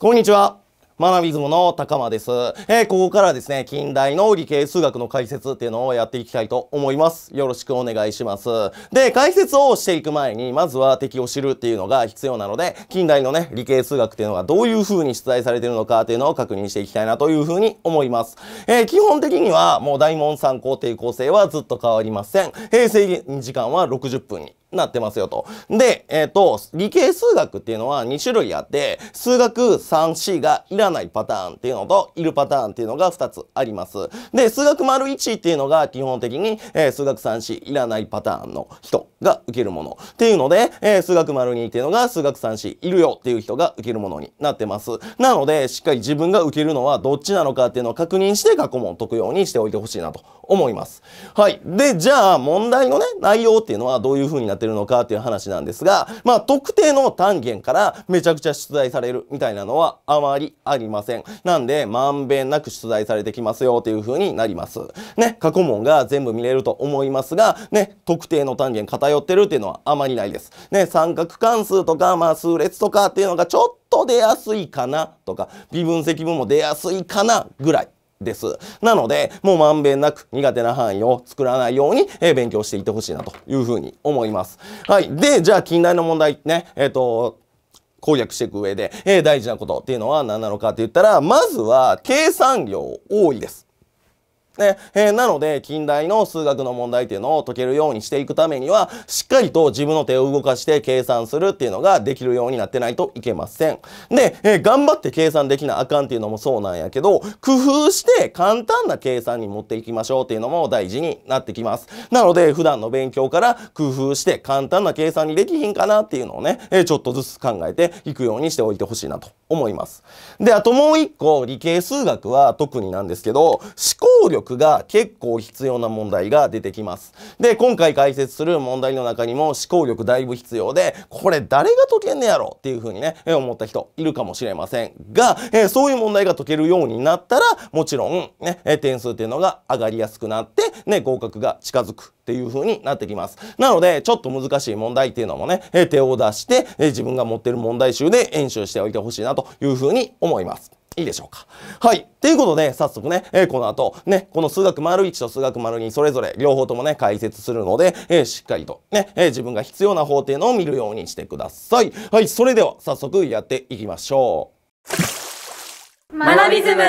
こんにちは。マナビズムの高間です。えー、ここからですね、近代の理系数学の解説っていうのをやっていきたいと思います。よろしくお願いします。で、解説をしていく前に、まずは敵を知るっていうのが必要なので、近代のね、理系数学っていうのがどういう風に出題されてるのかっていうのを確認していきたいなという風に思います。えー、基本的には、もう大門参考定構成はずっと変わりません。平成時間は60分に。なってますよと。で、えっ、ー、と、理系数学っていうのは2種類あって、数学 3C がいらないパターンっていうのと、いるパターンっていうのが2つあります。で、数学丸1っていうのが基本的に、えー、数学 3C いらないパターンの人が受けるものっていうので、えー、数学丸2っていうのが数学 3C いるよっていう人が受けるものになってます。なので、しっかり自分が受けるのはどっちなのかっていうのを確認して過去問を解くようにしておいてほしいなと思います。はい。で、じゃあ問題のね、内容っていうのはどういうふうになってってるのかっていう話なんですが、まあ、特定の単元からめちゃくちゃ出題されるみたいなのはあまりありません。なんで、まんべんなく出題されてきますよっていう風になります。ね、過去問が全部見れると思いますが、ね、特定の単元偏ってるっていうのはあまりないです。ね、三角関数とか、まあ、数列とかっていうのがちょっと出やすいかなとか、微分積分も出やすいかなぐらい。です。なので、もうまんべんなく苦手な範囲を作らないように、えー、勉強していってほしいなというふうに思います。はい。で、じゃあ、近代の問題ね、えっ、ー、と、攻略していく上で、えー、大事なことっていうのは何なのかって言ったら、まずは、計算量多いです。ね、えー、なので、近代の数学の問題っていうのを解けるようにしていくためには、しっかりと自分の手を動かして計算するっていうのができるようになってないといけません。で、えー、頑張って計算できなあかんっていうのもそうなんやけど、工夫して簡単な計算に持っていきましょうっていうのも大事になってきます。なので、普段の勉強から工夫して簡単な計算にできひんかなっていうのをね、えー、ちょっとずつ考えていくようにしておいてほしいなと思います。で、あともう一個、理系数学は特になんですけど、思考力が結構必要な問題が出てきます。で、今回解説する問題の中にも思考力だいぶ必要で、これ誰が解けんねやろっていうふうにね、え思った人いるかもしれませんが、えー、そういう問題が解けるようになったら、もちろんね、え点数っていうのが上がりやすくなって、ね、合格が近づくっていう風になってきます。なので、ちょっと難しい問題っていうのもね、え手を出して、え自分が持ってる問題集で演習しておいてほしいなという風に思います。いいでしょうか。はい。ということで、早速ね、えー、この後、ね、この数学丸1と数学丸2、それぞれ両方ともね、解説するので、えー、しっかりとね、えー、自分が必要な方っていうのを見るようにしてください。はい。それでは、早速やっていきましょう。学びズム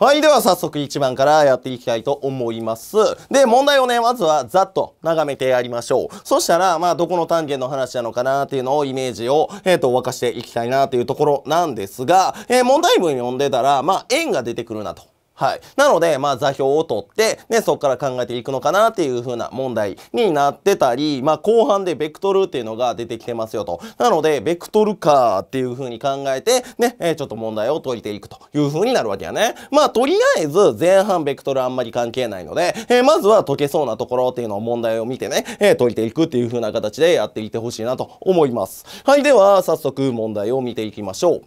はい。では早速1番からやっていきたいと思います。で、問題をね、まずはざっと眺めてやりましょう。そしたら、まあ、どこの単元の話なのかなっていうのをイメージを、えっ、ー、と、沸かしていきたいなというところなんですが、えー、問題文読んでたら、まあ、円が出てくるなと。はい。なので、まあ、座標を取って、ね、そこから考えていくのかなっていう風な問題になってたり、まあ、後半でベクトルっていうのが出てきてますよと。なので、ベクトルかっていう風に考えて、ね、えちょっと問題を解いていくという風になるわけやね。まあ、とりあえず、前半ベクトルあんまり関係ないので、えー、まずは解けそうなところっていうのを問題を見てね、えー、解いていくっていう風な形でやっていってほしいなと思います。はい。では、早速問題を見ていきましょう。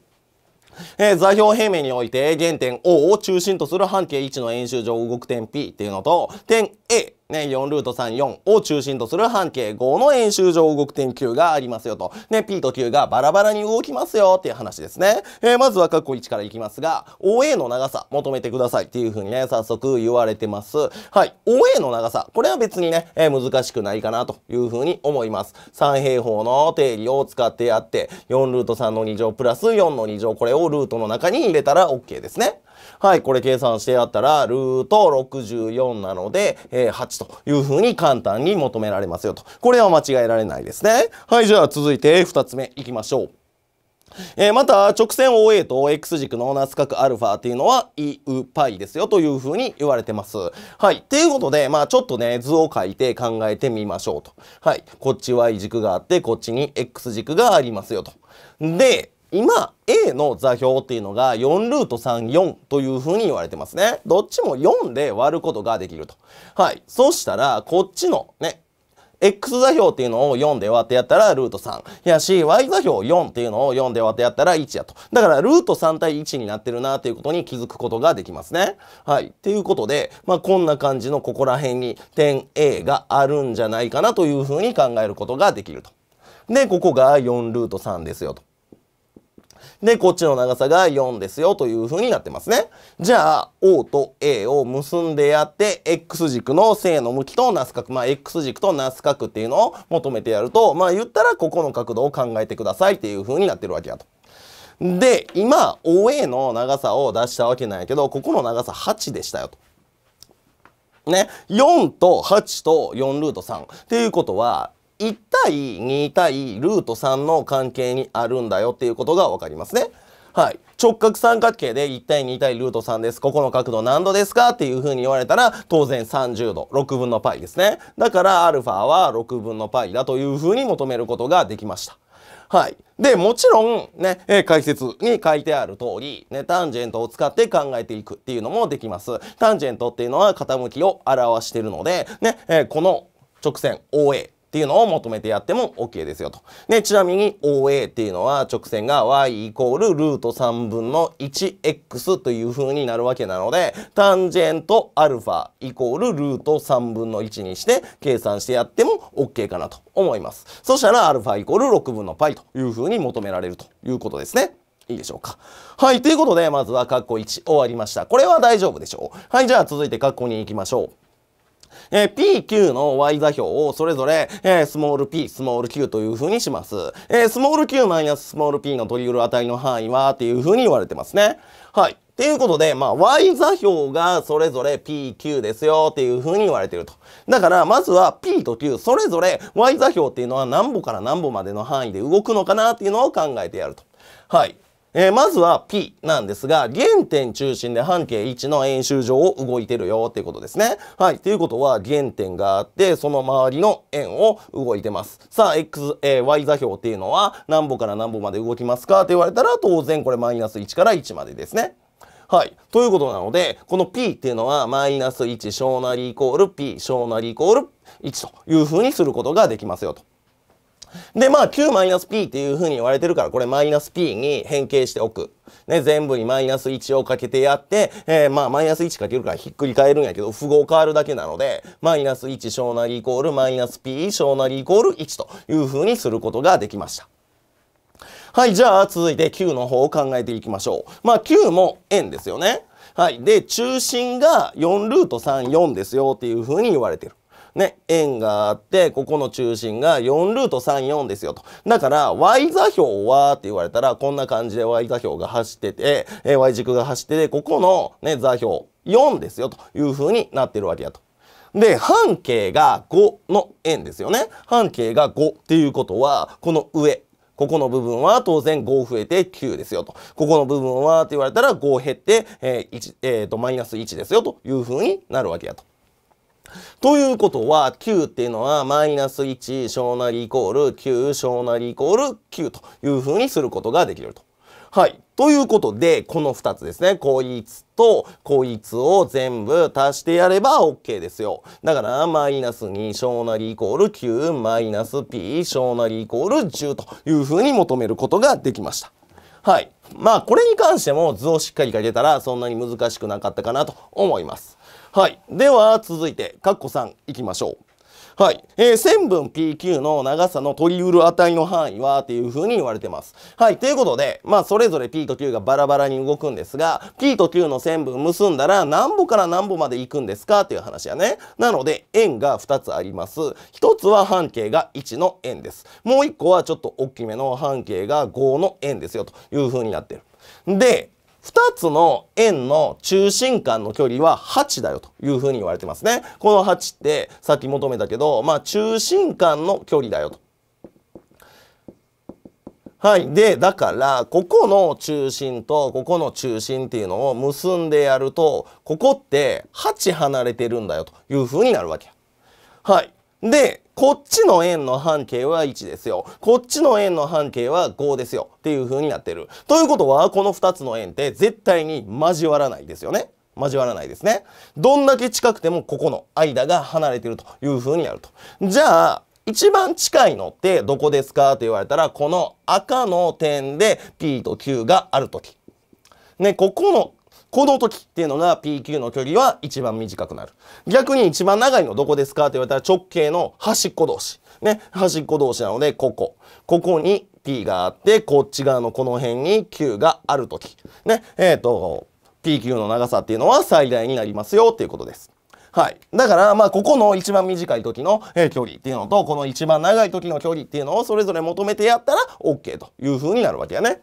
えー、座標平面において原点 O を中心とする半径1の円周上動く点 P っていうのと点 A ね、4ルート34を中心とする半径5の円周上動く点 Q がありますよと。ね、P と Q がバラバラに動きますよっていう話ですね。えー、まずは括弧1からいきますが、OA の長さ求めてくださいっていうふうにね、早速言われてます。はい。OA の長さ。これは別にね、えー、難しくないかなというふうに思います。三平方の定理を使ってやって、4ルート3の2乗プラス4の2乗、これをルートの中に入れたら OK ですね。はい、これ計算してやったら、ルート64なので、えー、8というふうに簡単に求められますよと。これは間違えられないですね。はい、じゃあ続いて2つ目いきましょう。えー、また直線 OA と X 軸のナス角 α っていうのは EUπ ですよというふうに言われてます。はい。ということで、まあちょっとね、図を書いて考えてみましょうと。はい。こっち Y 軸があって、こっちに X 軸がありますよと。で、今 A の座標っていうのが4ルート34というふうに言われてますね。どっちも4で割ることができると。はい。そしたら、こっちのね、X 座標っていうのを4で割ってやったらルート3やし、Y 座標4っていうのを4で割ってやったら1やと。だからルート3対1になってるなということに気づくことができますね。はい。ということで、まあこんな感じのここら辺に点 A があるんじゃないかなというふうに考えることができると。で、ここが4ルート3ですよと。で、こっちの長さが4ですよという風になってますね。じゃあ、O と A を結んでやって、X 軸の正の向きとナス角、まあ、X 軸とナス角っていうのを求めてやると、まあ、言ったらここの角度を考えてくださいっていう風になってるわけやと。で、今、OA の長さを出したわけなんやけど、ここの長さ8でしたよと。ね、4と8と4ルート3っていうことは1対2対ルート3の関係にあるんだよっていうことが分かりますね。はい。直角三角形で1対2対ルート3です。ここの角度何度ですかっていう風に言われたら、当然30度、6分の π ですね。だから α は6分の π だという風に求めることができました。はい。で、もちろん、ね、え解説に書いてある通り、ね、タンジェントを使って考えていくっていうのもできます。タンジェントっていうのは傾きを表してるので、ね、えこの直線 OA っていうのを求めてやっても OK ですよと。で、ちなみに OA っていうのは直線が y イコールルート3分の 1x という風になるわけなので、タンジェント α イコールルート3分の1にして計算してやっても OK かなと思います。そしたら α イコール6分の π という風に求められるということですね。いいでしょうか。はい。ということで、まずは括弧1終わりました。これは大丈夫でしょう。はい。じゃあ続いて括弧2行きましょう。えー、P、Q の Y 座標をそれぞれ、えー、スモール p、スモール q というふうにします。えー、スモール q マイナススモール p の取り得る値の範囲はっていうふうに言われてますね。はい。っていうことで、まあ、y 座標がそれぞれ p、q ですよっていう風に言われてると。だから、まずは p と q、それぞれ y 座標っていうのは何歩から何歩までの範囲で動くのかなっていうのを考えてやると。はい。えー、まずは P なんですが、原点中心で半径1の円周上を動いてるよっていうことですね。はい。ということは原点があって、その周りの円を動いてます。さあ、X、えー、Y 座標っていうのは何歩から何歩まで動きますかって言われたら、当然これマイナス1から1までですね。はい。ということなので、この P っていうのは、マイナス1小なりイコール P 小なりイコール1というふうにすることができますよと。で、まあ Q-P っていう風に言われてるから、これマイナス P に変形しておく。ね、全部にマイナス1をかけてやって、えー、まあ、マイナス1かけるからひっくり返るんやけど、符号変わるだけなので、マイナス1小なりイコールマイナス P 小なりイコール1という風にすることができました。はい、じゃあ続いて Q の方を考えていきましょう。まあ、Q も円ですよね。はい。で、中心が4ルート34ですよっていう風に言われてる。ね、円があって、ここの中心が4ルート34ですよと。だから、y 座標はって言われたら、こんな感じで y 座標が走ってて、y 軸が走ってて、ここのね、座標4ですよという風になってるわけやと。で、半径が5の円ですよね。半径が5っていうことは、この上、ここの部分は当然5増えて9ですよと。ここの部分はって言われたら5減って、えーえー、とマイナス1ですよという風になるわけやと。ということは、9っていうのは、マイナス1小なりイコール9小なりイコール9というふうにすることができると。はい。ということで、この2つですね。こいつと、こいつを全部足してやれば OK ですよ。だから、マイナス2小なりイコール9、マイナス p 小なりイコール10というふうに求めることができました。はい。まあ、これに関しても図をしっかり書けたら、そんなに難しくなかったかなと思います。はい。では、続いて、カッコ3いきましょう。はい。えー、線分 PQ の長さの取りうる値の範囲はっていう風に言われてます。はい。ということで、まあ、それぞれ P と Q がバラバラに動くんですが、P と Q の線分結んだら何歩から何歩まで行くんですかっていう話やね。なので、円が2つあります。1つは半径が1の円です。もう1個はちょっと大きめの半径が5の円ですよという風になってる。で、2つの円の中心間の距離は8だよというふうに言われてますね。この8ってさっき求めたけど、まあ、中心間の距離だよと。はい。で、だから、ここの中心と、ここの中心っていうのを結んでやると、ここって8離れてるんだよというふうになるわけ。はい。で、こっちの円の半径は1ですよ。こっちの円の半径は5ですよ。っていう風になってる。ということは、この2つの円って絶対に交わらないですよね。交わらないですね。どんだけ近くてもここの間が離れてるという風になると。じゃあ、一番近いのってどこですかと言われたら、この赤の点で P と Q があるとき。ね、ここのこの時っていうのが PQ の距離は一番短くなる。逆に一番長いのどこですかって言われたら直径の端っこ同士。ね、端っこ同士なので、ここ。ここに P があって、こっち側のこの辺に Q がある時。ね、えっ、ー、と、PQ の長さっていうのは最大になりますよっていうことです。はい。だから、まあ、ここの一番短い時の、えー、距離っていうのと、この一番長い時の距離っていうのをそれぞれ求めてやったら OK というふうになるわけやね。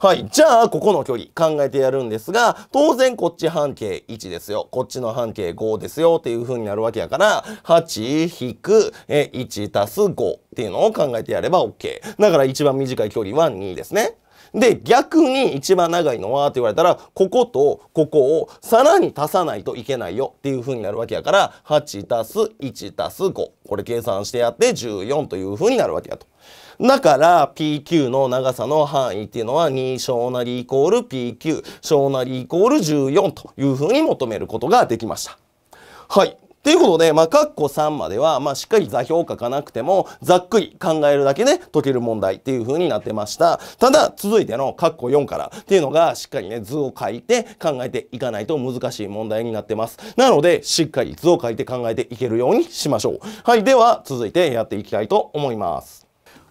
はい。じゃあ、ここの距離考えてやるんですが、当然こっち半径1ですよ。こっちの半径5ですよっていう風になるわけやから、8引く1足す5っていうのを考えてやれば OK。だから一番短い距離は2ですね。で、逆に一番長いのはって言われたら、こことここをさらに足さないといけないよっていう風になるわけやから、8足す1足す5。これ計算してやって14という風になるわけやと。だから PQ の長さの範囲っていうのは2小なりイコール PQ 小なりイコール14というふうに求めることができました。はい。ということで、まあ、カッコ3までは、まあ、しっかり座標を書かなくても、ざっくり考えるだけで解ける問題っていう風になってました。ただ、続いてのカッコ4からっていうのが、しっかりね、図を書いて考えていかないと難しい問題になってます。なので、しっかり図を書いて考えていけるようにしましょう。はい、では、続いてやっていきたいと思います。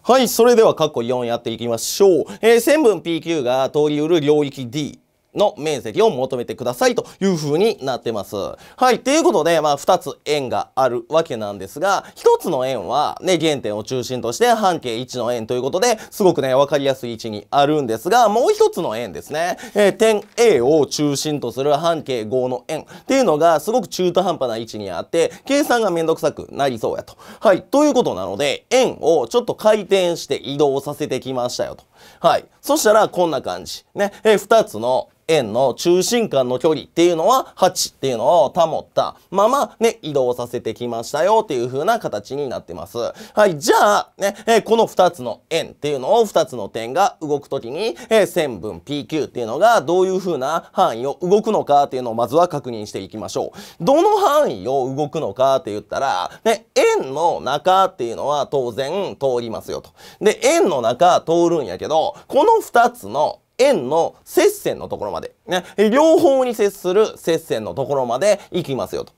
はい、それでは括弧4やっていきましょう。えー、線分 PQ が通り得る領域 D。の面積を求めてくださいという風になってます。はい。ということで、まあ、二つ円があるわけなんですが、一つの円は、ね、原点を中心として半径1の円ということで、すごくね、わかりやすい位置にあるんですが、もう一つの円ですね。えー、点 A を中心とする半径5の円っていうのが、すごく中途半端な位置にあって、計算がめんどくさくなりそうやと。はい。ということなので、円をちょっと回転して移動させてきましたよと。はい。そしたら、こんな感じ。ね。えー、二つの円の中心間の距離っていうのは8っていうのを保ったままね、移動させてきましたよっていう風な形になってます。はい、じゃあね、えこの2つの円っていうのを2つの点が動くときに、え線分 PQ っていうのがどういう風な範囲を動くのかっていうのをまずは確認していきましょう。どの範囲を動くのかって言ったら、ね、円の中っていうのは当然通りますよと。で、円の中通るんやけど、この2つの円の接線のところまで、ね、両方に接する接線のところまで行きますよと。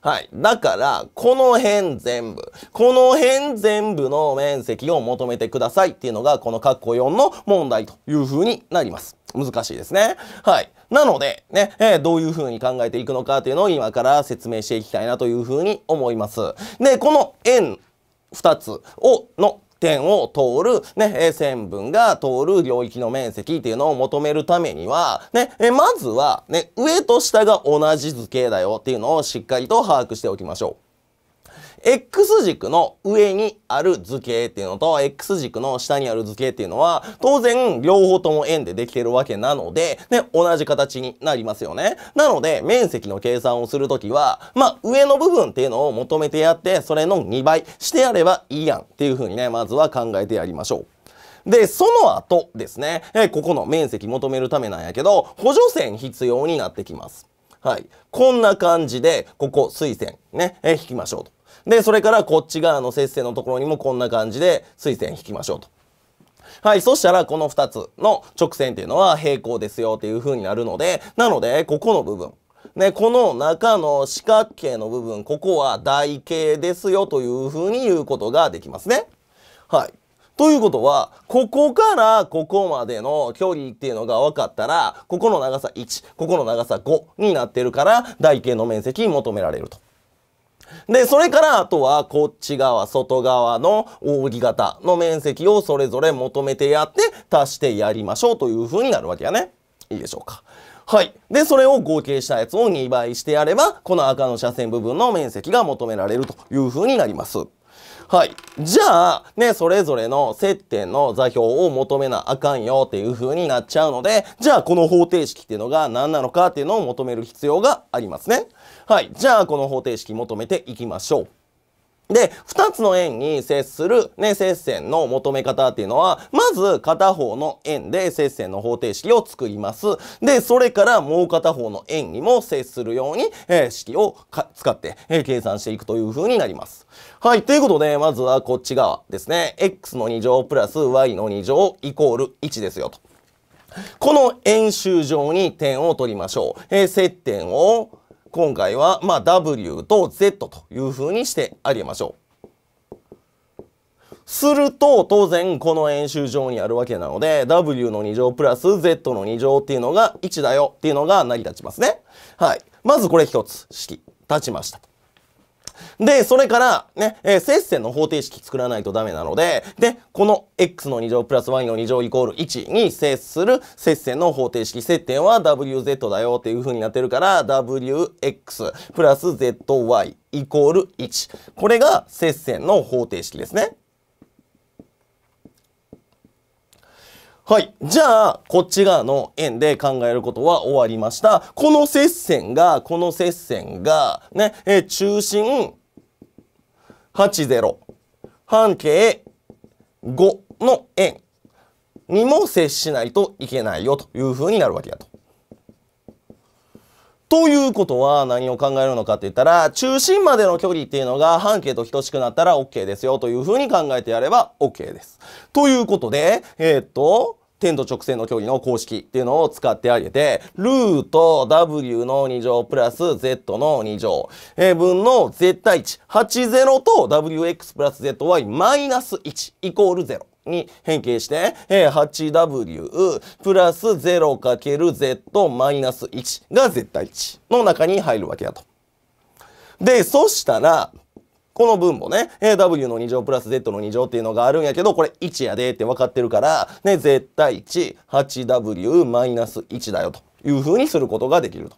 はい。だから、この辺全部、この辺全部の面積を求めてくださいっていうのが、この括弧4の問題というふうになります。難しいですね。はい。なので、ね、えー、どういうふうに考えていくのかっていうのを今から説明していきたいなというふうに思います。で、この円2つを、の点を通る、ね、線分が通る領域の面積っていうのを求めるためには、ね、まずは、ね、上と下が同じ図形だよっていうのをしっかりと把握しておきましょう。X 軸の上にある図形っていうのと、X 軸の下にある図形っていうのは、当然、両方とも円でできてるわけなので、ね、同じ形になりますよね。なので、面積の計算をするときは、まあ、上の部分っていうのを求めてやって、それの2倍してやればいいやんっていうふうにね、まずは考えてやりましょう。で、その後ですね、えここの面積求めるためなんやけど、補助線必要になってきます。はい。こんな感じで、ここ水線ね、え引きましょうと。で、それからこっち側の接線のところにもこんな感じで垂線引きましょうと。はい。そしたら、この2つの直線っていうのは平行ですよっていう風になるので、なので、ここの部分。ね、この中の四角形の部分、ここは台形ですよという風に言うことができますね。はい。ということは、ここからここまでの距離っていうのが分かったら、ここの長さ1、ここの長さ5になってるから、台形の面積求められると。で、それからあとはこっち側、外側の扇形の面積をそれぞれ求めてやって足してやりましょうという風になるわけやね。いいでしょうか。はい。で、それを合計したやつを2倍してやれば、この赤の斜線部分の面積が求められるという風になります。はい。じゃあ、ね、それぞれの接点の座標を求めなあかんよっていう風になっちゃうので、じゃあこの方程式っていうのが何なのかっていうのを求める必要がありますね。はい。じゃあ、この方程式求めていきましょう。で、二つの円に接するね、接線の求め方っていうのは、まず片方の円で接線の方程式を作ります。で、それからもう片方の円にも接するように、えー、式を使って、えー、計算していくという風になります。はい。ということで、まずはこっち側ですね。x の2乗プラス y の2乗イコール1ですよと。この円周上に点を取りましょう。えー、接点を今回は、まあ、W と Z というふうにしてありましょう。すると、当然この演習場にあるわけなので、W の2乗プラス Z の2乗っていうのが1だよっていうのが成り立ちますね。はい。まずこれ一つ式立ちました。で、それから、ね、えー、接線の方程式作らないとダメなので、で、この x の2乗プラス y の2乗イコール1に接する接線の方程式、接点は wz だよっていう風になってるから、wx プラス zy イコール1。これが接線の方程式ですね。はい。じゃあ、こっち側の円で考えることは終わりました。この接線が、この接線が、ね、え中心80、半径5の円にも接しないといけないよというふうになるわけだと。ということは何を考えるのかって言ったら、中心までの距離っていうのが半径と等しくなったら OK ですよというふうに考えてやれば OK です。ということで、えー、っと、点と直線の距離の公式っていうのを使ってあげて、ルート w の2乗プラス z の2乗、え分の絶対値、80と wx プラス zy マイナス1イコール0。に変形して、え 8w プラス 0×z マイナス1が絶対値の中に入るわけだと。で、そしたら、この分もね、w の2乗プラス z の2乗っていうのがあるんやけど、これ1やでって分かってるから、ね、絶対1、8w マイナス1だよというふうにすることができると。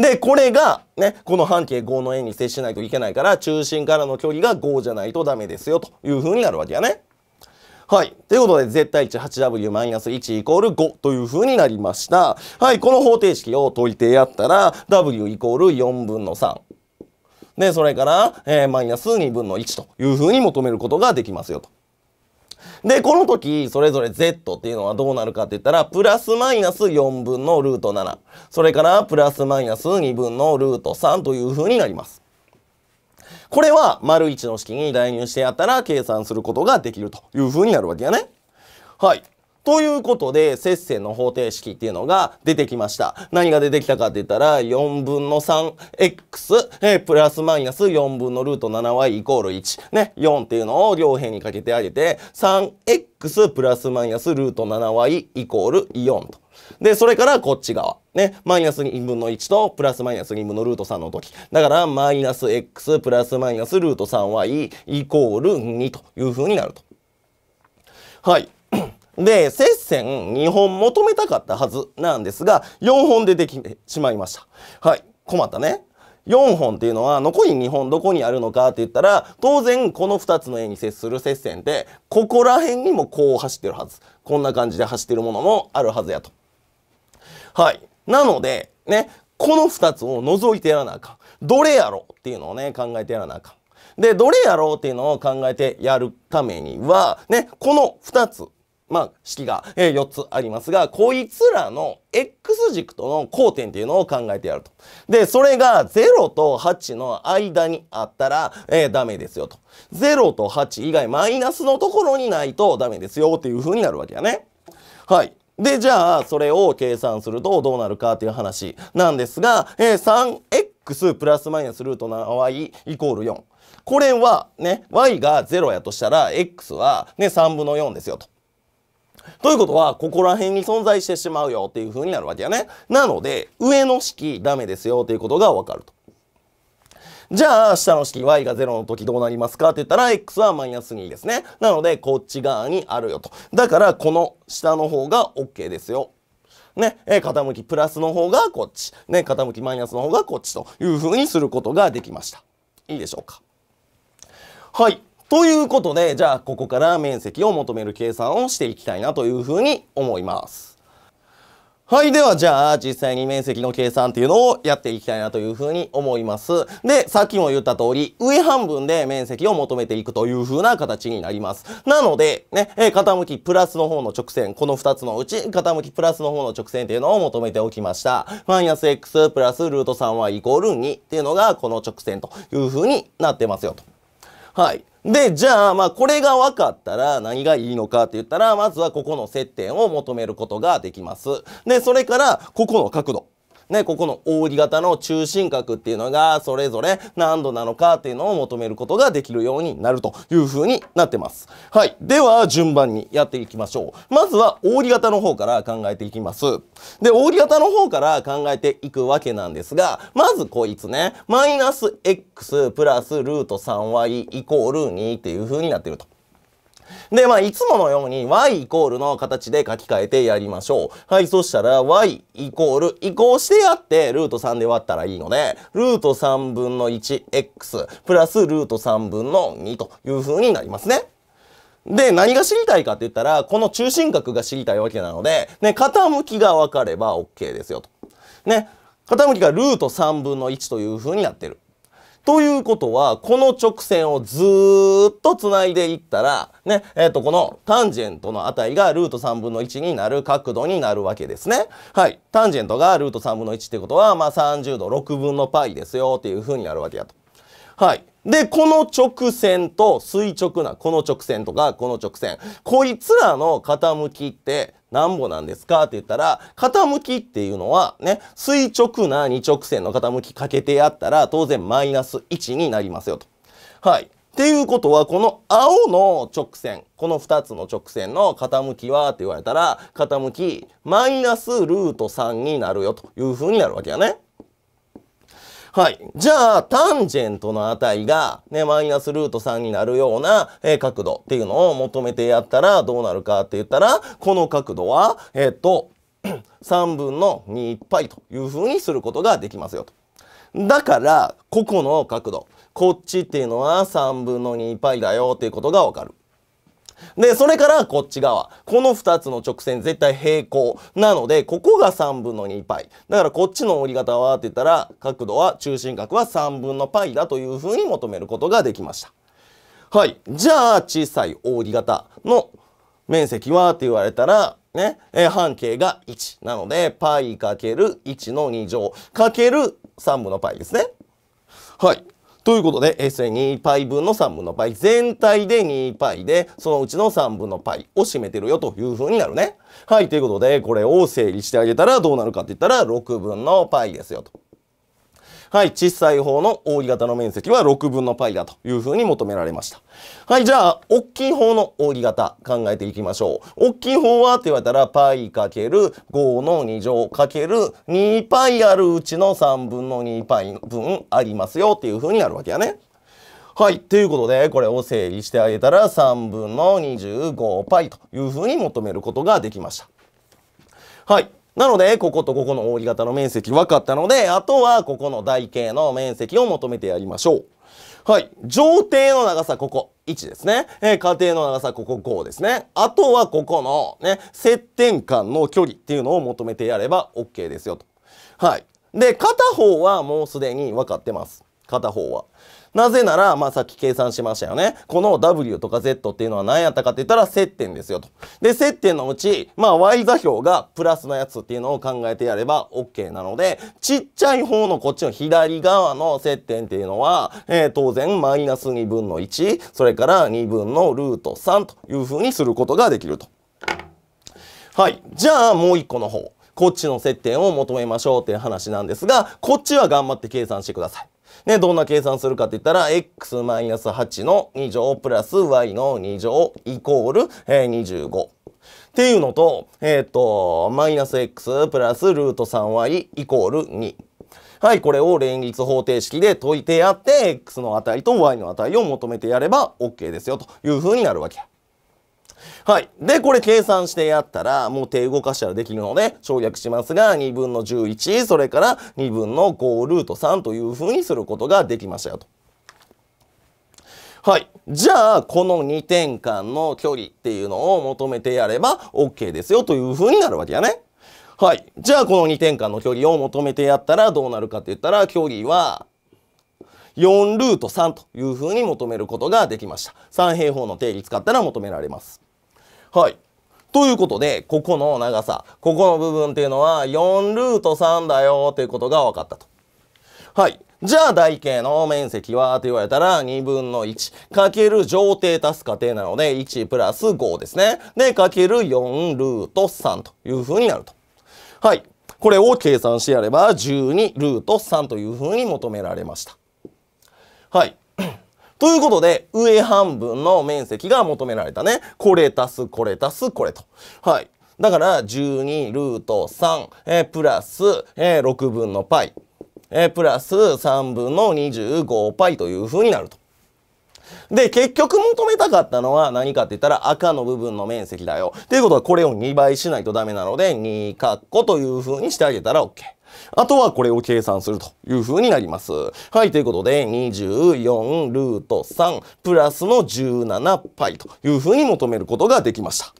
で、これが、ね、この半径5の円に接しないといけないから、中心からの距離が5じゃないとダメですよ、というふうになるわけやね。はい。ということで、絶対値 8w-1 イコール5といううになりました。はい。この方程式を解いてやったら、w イコール4分の3。で、それから、えー、マイナス2分の1というふうに求めることができますよと。で、この時、それぞれ Z っていうのはどうなるかって言ったら、プラスマイナス4分のルート7、それからプラスマイナス2分のルート3というふうになります。これは、丸1の式に代入してやったら計算することができるというふうになるわけやね。はい。ということで、接線の方程式っていうのが出てきました。何が出てきたかって言ったら、4分の 3x、えプラスマイナス4分のルート 7y イコール1。ね、4っていうのを両辺にかけてあげて、3x プラスマイナスルート 7y イコール4と。で、それからこっち側。ね、マイナス2分の1とプラスマイナス2分のルート3の時。だから、マイナス x プラスマイナスルート 3y イコール2というふうになると。はい。で、接戦2本求めたかったはずなんですが、4本出てきてしまいました。はい。困ったね。4本っていうのは残り2本どこにあるのかって言ったら当然この2つの絵に接する接線ってここら辺にもこう走ってるはずこんな感じで走ってるものもあるはずやとはいなのでねこの2つを除いてやらなあかんどれやろうっていうのをね考えてやらなあかんでどれやろうっていうのを考えてやるためにはねこの2つまあ、式が、え4つありますが、こいつらの X 軸との交点っていうのを考えてやると。で、それが0と8の間にあったら、えー、ダメですよと。0と8以外マイナスのところにないとダメですよっていう風になるわけやね。はい。で、じゃあ、それを計算するとどうなるかっていう話なんですが、えー、3x プラスマイナスルートの y イコール4。これはね、y が0やとしたら、x はね、3分の4ですよと。ということは、ここら辺に存在してしまうよっていう風になるわけやね。なので、上の式ダメですよっていうことがわかると。じゃあ、下の式 y が0の時どうなりますかって言ったら、x はマイナス2ですね。なので、こっち側にあるよと。だから、この下の方が OK ですよ。ね、え傾きプラスの方がこっち、ね、傾きマイナスの方がこっちという風にすることができました。いいでしょうか。はい。ということで、じゃあここから面積を求める計算をしていきたいなというふうに思います。はい。では、じゃあ、実際に面積の計算っていうのをやっていきたいなというふうに思います。で、さっきも言った通り、上半分で面積を求めていくというふうな形になります。なので、ね、え傾きプラスの方の直線、この2つのうち、傾きプラスの方の直線っていうのを求めておきました。マイナス x プラスルート3はイコール2っていうのが、この直線というふうになってますよと。はい。で、じゃあ、まあ、これが分かったら何がいいのかって言ったら、まずはここの接点を求めることができます。で、それから、ここの角度。ね、ここの扇形の中心角っていうのがそれぞれ何度なのかっていうのを求めることができるようになるというふうになってます。はい。では、順番にやっていきましょう。まずは扇形の方から考えていきます。で、扇形の方から考えていくわけなんですが、まずこいつね、マイナス x プラスルート3 y イコール2っていう風になってると。で、まあ、いつものように y イコールの形で書き換えてやりましょう。はい、そしたら y イコール移行してやってルート3で割ったらいいので、ルート3分の 1x プラスルート3分の2という風になりますね。で、何が知りたいかって言ったら、この中心角が知りたいわけなので、ね、傾きが分かれば OK ですよと。ね、傾きがルート3分の1という風になってる。ということは、この直線をずっとつないでいったら、ね、えっ、ー、と、このタンジェントの値がルート3分の1になる角度になるわけですね。はい。タンジェントがルート3分の1ってことは、まあ、30度6分の π ですよっていう風になるわけやと。はい。で、この直線と垂直なこの直線とかこの直線。こいつらの傾きってなんぼなんですかって言ったら、傾きっていうのはね、垂直な二直線の傾きかけてやったら、当然マイナス1になりますよと。はい。っていうことは、この青の直線、この2つの直線の傾きはって言われたら、傾きマイナスルート3になるよというふうになるわけやね。はい。じゃあ、タンジェントの値が、ね、マイナスルート3になるような、えー、角度っていうのを求めてやったらどうなるかって言ったら、この角度は、えー、っと、3 分の2いというふうにすることができますよと。だから、ここの角度、こっちっていうのは3分の2いだよっていうことがわかる。で、それからこっち側。この2つの直線絶対平行。なので、ここが三分のパイ。だからこっちの折り方はって言ったら、角度は、中心角は3分の π だというふうに求めることができました。はい。じゃあ、小さい折り方の面積はって言われたら、ね、えー、半径が1。なので、π×1 の2乗かける3分の π ですね。はい。ということで、えそれ2 π 分の3分の π 全体で2 π でそのうちの3分の π を占めてるよというふうになるね。はいということでこれを整理してあげたらどうなるかって言ったら6分の π ですよと。はい、小さい方の扇形の面積は6分の π だというふうに求められました。はい、じゃあ、大きい方の扇形考えていきましょう。大きい方はって言われたら π×5 の2乗 ×2π あるうちの3分の 2π 分ありますよっていうふうになるわけやね。はい。ということで、これを整理してあげたら、3分の 25π というふうに求めることができました。はい。なので、こことここの扇形の面積分かったので、あとはここの台形の面積を求めてやりましょう。はい。上底の長さここ1ですね。えー、下底の長さここ5ですね。あとはここのね、接点間の距離っていうのを求めてやれば OK ですよと。はい。で、片方はもうすでに分かってます。片方は。なぜなら、まあ、さっき計算しましたよね。この W とか Z っていうのは何やったかって言ったら接点ですよと。で、接点のうち、まあ、Y 座標がプラスのやつっていうのを考えてやれば OK なので、ちっちゃい方のこっちの左側の接点っていうのは、えー、当然マイナス2分の1、それから2分のルート3というふうにすることができると。はい。じゃあ、もう一個の方。こっちの接点を求めましょうっていう話なんですが、こっちは頑張って計算してください。ね、どんな計算するかって言ったら、x-8 の2乗プラス y の2乗イコール、えー、25。っていうのと、えっ、と、マイナス x プラスルート 3y イコール2。はい、これを連立方程式で解いてやって、x の値と y の値を求めてやれば OK ですよというふうになるわけや。はい。で、これ計算してやったら、もう手動かしたらできるので、省略しますが、2分の11、それから2分の5ルート3というふうにすることができましたよと。はい。じゃあ、この2点間の距離っていうのを求めてやれば OK ですよというふうになるわけやね。はい。じゃあ、この2点間の距離を求めてやったらどうなるかって言ったら、距離は4ルート3というふうに求めることができました。3平方の定理使ったら求められます。はい。ということで、ここの長さ、ここの部分っていうのは4ルート3だよっていうことが分かったと。はい。じゃあ台形の面積はって言われたら2分の1かける上底足す過程なので1プラス5ですね。で、かける4ルート3というふうになると。はい。これを計算してやれば12ルート3というふうに求められました。はい。ということで、上半分の面積が求められたね。これ足す、これ足す、これと。はい。だから、12ルート3、えー、プラス、えー、6分の π、えー、プラス3分の 25π という風になると。で、結局求めたかったのは何かって言ったら赤の部分の面積だよ。ということはこれを2倍しないとダメなので、2カッコという風にしてあげたら OK。あとはこれを計算するというふうになります。はい、ということで、24ルート3プラスの17パイというふうに求めることができました。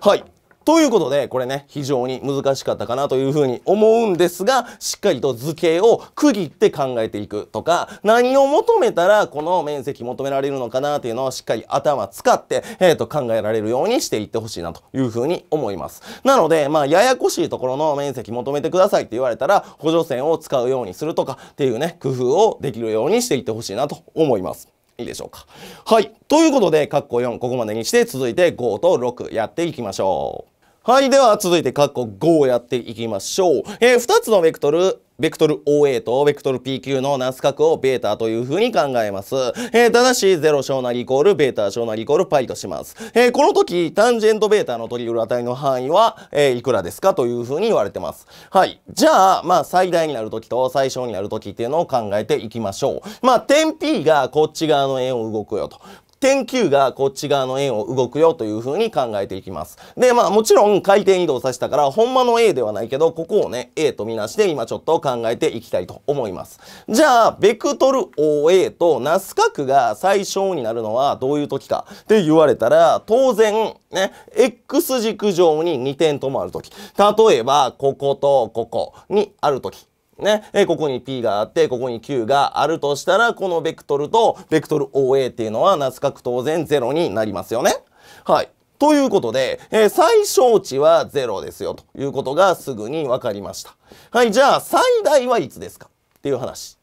はい。ということで、これね、非常に難しかったかなというふうに思うんですが、しっかりと図形を区切って考えていくとか、何を求めたらこの面積求められるのかなっていうのをしっかり頭使って、えっ、ー、と、考えられるようにしていってほしいなというふうに思います。なので、まあ、ややこしいところの面積求めてくださいって言われたら、補助線を使うようにするとかっていうね、工夫をできるようにしていってほしいなと思います。いいでしょうか。はい。ということで、括弧4、ここまでにして、続いて5と6やっていきましょう。はい、では続いて括弧5をやっていきましょう。えー、2つのベクトル、ベクトル OA とベクトル PQ のナス角をベータというふうに考えます。えー、ただし、0小なりイコールベータ小なりイコール π とします。えー、この時、タンジェントベータの取り得る値の範囲は、えー、いくらですかというふうに言われてます。はい。じゃあ、まあ、最大になる時と最小になる時っていうのを考えていきましょう。まあ、点 P がこっち側の円を動くよと。点球がこっち側の円を動くよというふうに考えていきます。で、まあもちろん回転移動させたから、ほんまの A ではないけど、ここをね、A とみなして今ちょっと考えていきたいと思います。じゃあ、ベクトル OA とナス角が最小になるのはどういう時かって言われたら、当然、ね、X 軸上に2点ともある時。例えば、こことここにある時。ね、えここに P があって、ここに Q があるとしたら、このベクトルとベクトル OA っていうのは、夏角当然0になりますよね。はい。ということで、えー、最小値は0ですよということがすぐに分かりました。はい、じゃあ最大はいつですかっていう話。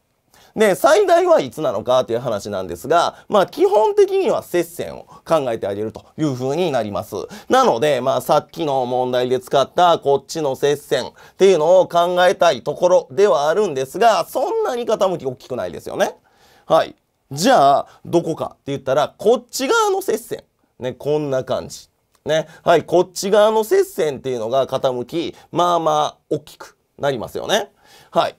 で、最大はいつなのかという話なんですが、まあ、基本的には接線を考えてあげるというふうになります。なので、まあ、さっきの問題で使ったこっちの接線っていうのを考えたいところではあるんですが、そんなに傾き大きくないですよね。はい。じゃあ、どこかって言ったら、こっち側の接線。ね、こんな感じ。ね。はい、こっち側の接線っていうのが傾き、まあまあ大きくなりますよね。はい。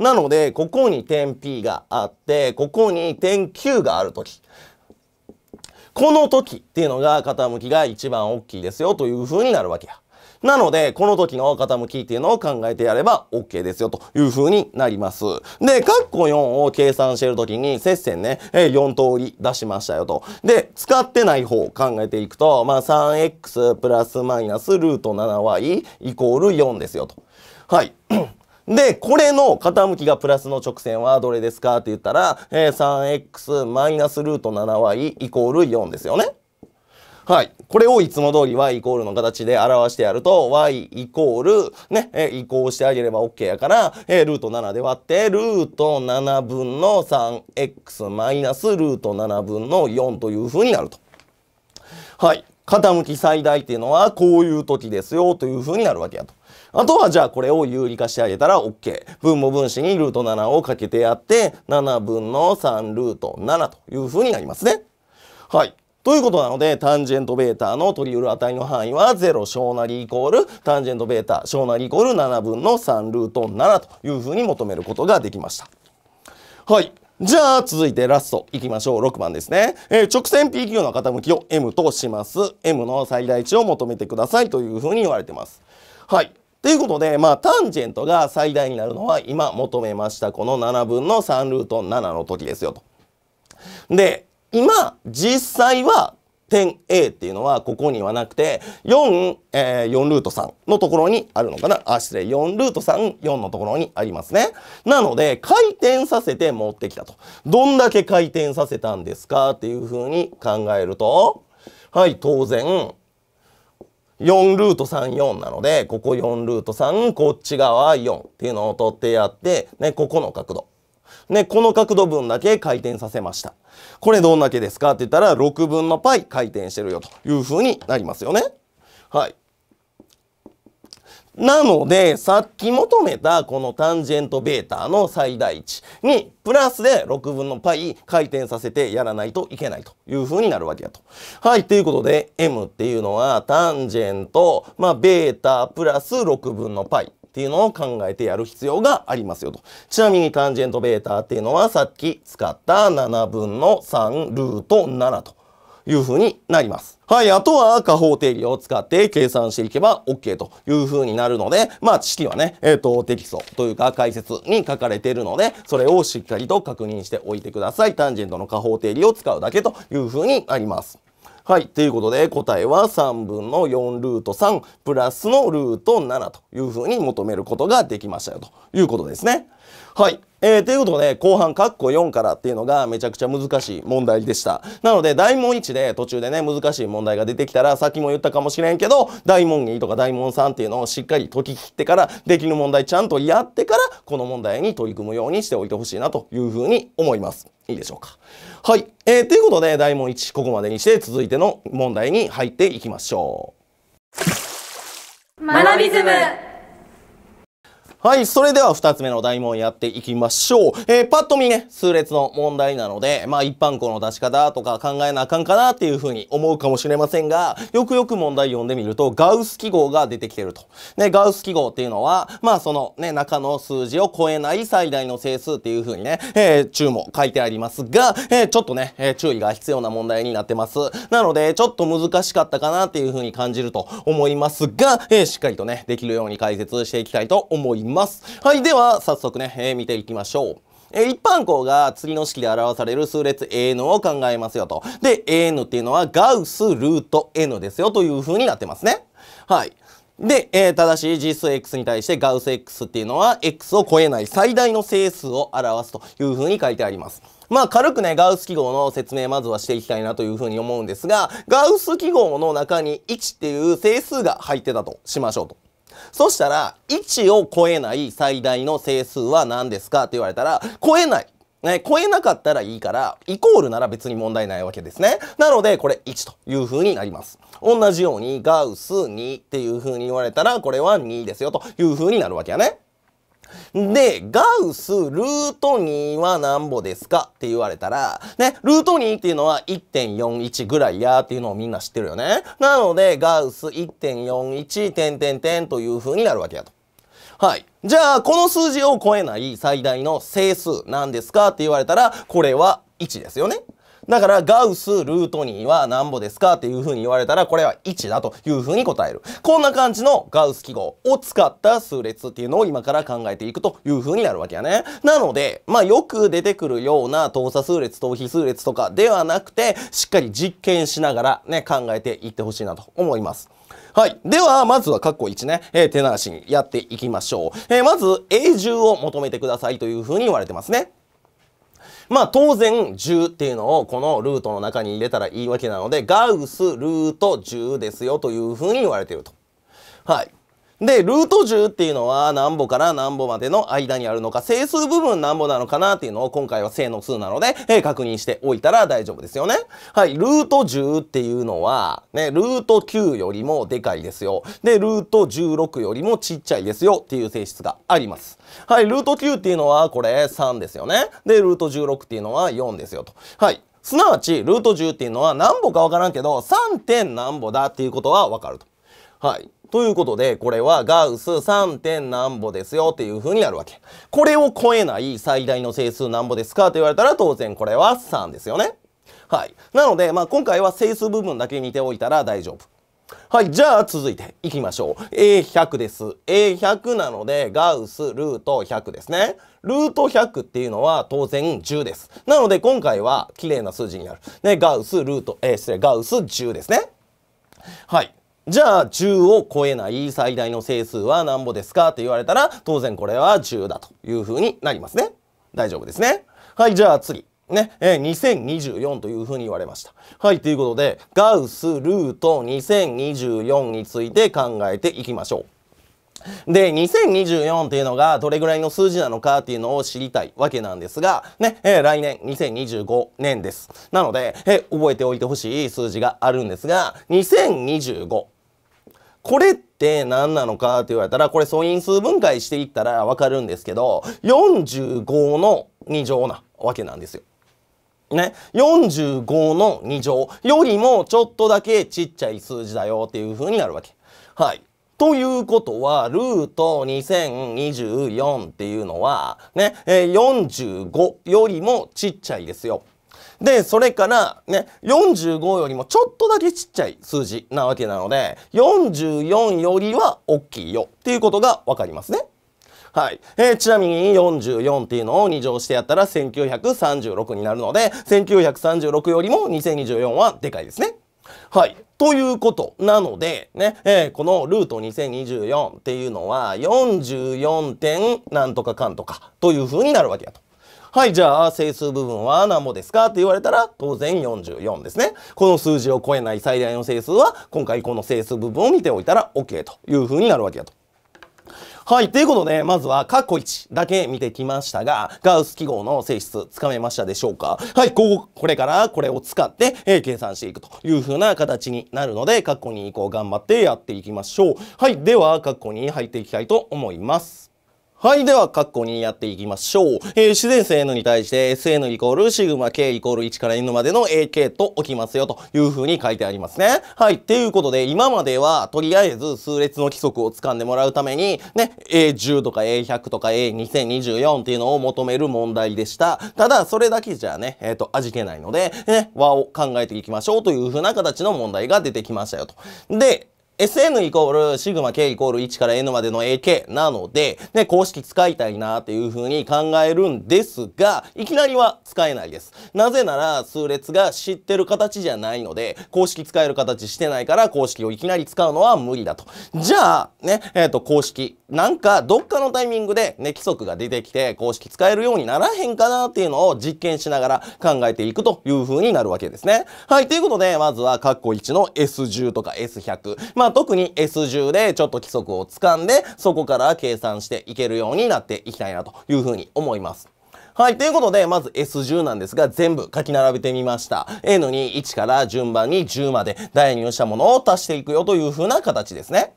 なので、ここに点 P があって、ここに点 Q があるとき。この時っていうのが傾きが一番大きいですよという風になるわけや。なので、この時の傾きっていうのを考えてやれば OK ですよという風になります。で、カッコ4を計算してる時に接線ね、4通り出しましたよと。で、使ってない方を考えていくと、まあ 3x プラスマイナスルート 7y イコール4ですよと。はい。で、これの傾きがプラスの直線はどれですかって言ったら、えー、3x マイナスルート 7y イコール4ですよね。はい。これをいつも通り y イコールの形で表してやると、y イコール、ね、え移行してあげれば OK やから、えルート7で割って、ルート7分の 3x マイナスルート7分の4という風になると。はい。傾き最大っていうのはこういう時ですよという風になるわけやと。あとはじゃあこれを有理化してあげたら OK。分母分子にルート7をかけてやって、7分の3ルート7というふうになりますね。はい。ということなので、タンジェントベータの取り得る値の範囲は0小なりイコール、タンジェントベータ小なりイコール7分の3ルート7というふうに求めることができました。はい。じゃあ、続いてラストいきましょう。6番ですね。えー、直線 PQ の傾きを M とします。M の最大値を求めてくださいというふうに言われてます。はい。ということで、まあ、タンジェントが最大になるのは今求めましたこの7分の3ルート7の時ですよと。で、今、実際は点 A っていうのはここにはなくて4、えー、4ルート3のところにあるのかなあ、失礼。4ルート3、4のところにありますね。なので、回転させて持ってきたと。どんだけ回転させたんですかっていうふうに考えると、はい、当然、4ルート34なので、ここ4ルート3、こっち側4っていうのを取ってやって、ね、ここの角度。ね、この角度分だけ回転させました。これどんだけですかって言ったら、6分の π 回転してるよという風になりますよね。はい。なので、さっき求めたこのタンジェントベータの最大値に、プラスで6分の π 回転させてやらないといけないという風になるわけだと。はい、ということで、m っていうのは、タンジェント、まあ、ベータプラス6分の π っていうのを考えてやる必要がありますよと。ちなみにタンジェントベータっていうのはさっき使った7分の3ルート7というふうになります。はい。あとは、下方定理を使って計算していけば OK というふうになるので、まあ、知識はね、えっ、ー、と、テキストというか解説に書かれているので、それをしっかりと確認しておいてください。タンジェントの下方定理を使うだけというふうになります。はい。ということで、答えは3分の4ルート3プラスのルート7というふうに求めることができましたよということですね。はい。えー、ということで、後半、カッコ4からっていうのがめちゃくちゃ難しい問題でした。なので、大問1で途中でね、難しい問題が出てきたら、さっきも言ったかもしれんけど、大問2とか大問3っていうのをしっかり解き切ってから、できる問題ちゃんとやってから、この問題に取り組むようにしておいてほしいなというふうに思います。いいでしょうか。はい。えー、ということで、大問1、ここまでにして、続いての問題に入っていきましょう。学びズムはい、それでは2つ目の大問やっていきましょう。えー、パッと見ね、数列の問題なので、まあ一般項の出し方とか考えなあかんかなっていうふうに思うかもしれませんが、よくよく問題読んでみると、ガウス記号が出てきてると。ね、ガウス記号っていうのは、まあそのね、中の数字を超えない最大の整数っていうふうにね、えー、注も書いてありますが、えー、ちょっとね、えー、注意が必要な問題になってます。なので、ちょっと難しかったかなっていうふうに感じると思いますが、えー、しっかりとね、できるように解説していきたいと思います。ます。はい、では早速ね、えー、見ていきましょう。え一般項が次の式で表される数列 AN を考えますよと。で、AN っていうのはガウスルート N ですよという風になってますね。はい。で、えー、ただし実数 x に対してガウス x っていうのは x を超えない最大の整数を表すという風に書いてあります。まあ軽くね、ガウス記号の説明まずはしていきたいなというふうに思うんですが、ガウス記号の中に1っていう整数が入ってたとしましょうと。そしたら、1を超えない最大の整数は何ですかって言われたら、超えない。ね、超えなかったらいいから、イコールなら別に問題ないわけですね。なので、これ1という風になります。同じように、ガウス2っていう風に言われたら、これは2ですよという風になるわけやね。で、ガウス、ルート2はなんぼですかって言われたら、ね、ルート2っていうのは1.41ぐらいやっていうのをみんな知ってるよね。なので、ガウス1.41、点点点という風になるわけやと。はい。じゃあ、この数字を超えない最大の整数なんですかって言われたら、これは1ですよね。だからガウスルート2は何ぼですかっていうふうに言われたらこれは1だというふうに答える。こんな感じのガウス記号を使った数列っていうのを今から考えていくというふうになるわけやね。なので、まあよく出てくるような等差数列、等比数列とかではなくてしっかり実験しながらね考えていってほしいなと思います。はい。では、まずは括弧1ね、えー、手直しにやっていきましょう。えー、まず、永住を求めてくださいというふうに言われてますね。まあ当然10っていうのをこのルートの中に入れたらいいわけなので、ガウスルート10ですよというふうに言われていると。はい。で、ルート10っていうのは何歩から何歩までの間にあるのか、整数部分何歩なのかなっていうのを今回は正の数なので、えー、確認しておいたら大丈夫ですよね。はい、ルート10っていうのは、ね、ルート9よりもでかいですよ。で、ルート16よりもちっちゃいですよっていう性質があります。はい、ルート9っていうのはこれ3ですよね。で、ルート16っていうのは4ですよと。はい。すなわち、ルート10っていうのは何歩かわからんけど、3. 点何歩だっていうことはわかると。はい。ということで、これはガウス 3. 点なんぼですよっていう風になるわけ。これを超えない最大の整数なんぼですかと言われたら当然これは3ですよね。はい。なので、まあ今回は整数部分だけ見ておいたら大丈夫。はい。じゃあ続いていきましょう。A100 です。A100 なのでガウスルート100ですね。ルート100っていうのは当然10です。なので今回は綺麗な数字になる。ね、ガウスルート、えー、失礼、ガウス10ですね。はい。じゃあ10を超えない最大の整数は何ぼですかって言われたら当然これは10だというふうになりますね。大丈夫ですね。はい、じゃあ次。ね、えー、2024というふうに言われました。はい、ということでガウスルート2024について考えていきましょう。で、2024っていうのがどれぐらいの数字なのかっていうのを知りたいわけなんですが、ね、えー、来年2025年です。なので、えー、覚えておいてほしい数字があるんですが、2025。これって何なのかって言われたら、これ素因数分解していったらわかるんですけど、45の2乗なわけなんですよ。ね、45の2乗よりもちょっとだけちっちゃい数字だよっていうふうになるわけ。はい。ということは、ルート2024っていうのは、ね、45よりもちっちゃいですよ。で、それからね、45よりもちょっとだけちっちゃい数字なわけなので、44よりは大きいよっていうことがわかりますね。はい。えー、ちなみに44っていうのを2乗してやったら1936になるので、1936よりも2024はでかいですね。はい。ということなので、ね、えー、このルート2024っていうのは44点なんとかかんとかという風になるわけやと。はい、じゃあ、整数部分は何もですかって言われたら、当然44ですね。この数字を超えない最大の整数は、今回この整数部分を見ておいたら OK という風になるわけやと。はい。ということで、まずは、カッコ1だけ見てきましたが、ガウス記号の性質、つかめましたでしょうかはい。ここ、これからこれを使って、えー、計算していくという風な形になるので、カッコ2以降頑張ってやっていきましょう。はい。では、カッコ2入っていきたいと思います。はい。では、括弧にやっていきましょう。えー、自然性 N に対して SN イコールシグマ K イコール1から N までの AK と置きますよという風に書いてありますね。はい。ということで、今まではとりあえず数列の規則を掴んでもらうために、ね、A10 とか A100 とか A2024 っていうのを求める問題でした。ただ、それだけじゃね、えっ、ー、と、味気ないので、ね、和を考えていきましょうという風な形の問題が出てきましたよと。で、SN イコールシグマ K イコール1から N までの AK なので、ね、公式使いたいなっていう風に考えるんですが、いきなりは使えないです。なぜなら、数列が知ってる形じゃないので、公式使える形してないから、公式をいきなり使うのは無理だと。じゃあ、ね、えっ、ー、と、公式。なんか、どっかのタイミングで、ね、規則が出てきて、公式使えるようにならへんかなっていうのを実験しながら考えていくという風になるわけですね。はい、ということで、まずは、カッコ1の S10 とか S100。まあ特に S 10でちょっと規則をつかんで、そこから計算していけるようになっていきたいなというふうに思います。はい。ということで、まず S10 なんですが、全部書き並べてみました。N に1から順番に10まで代入したものを足していくよという風な形ですね。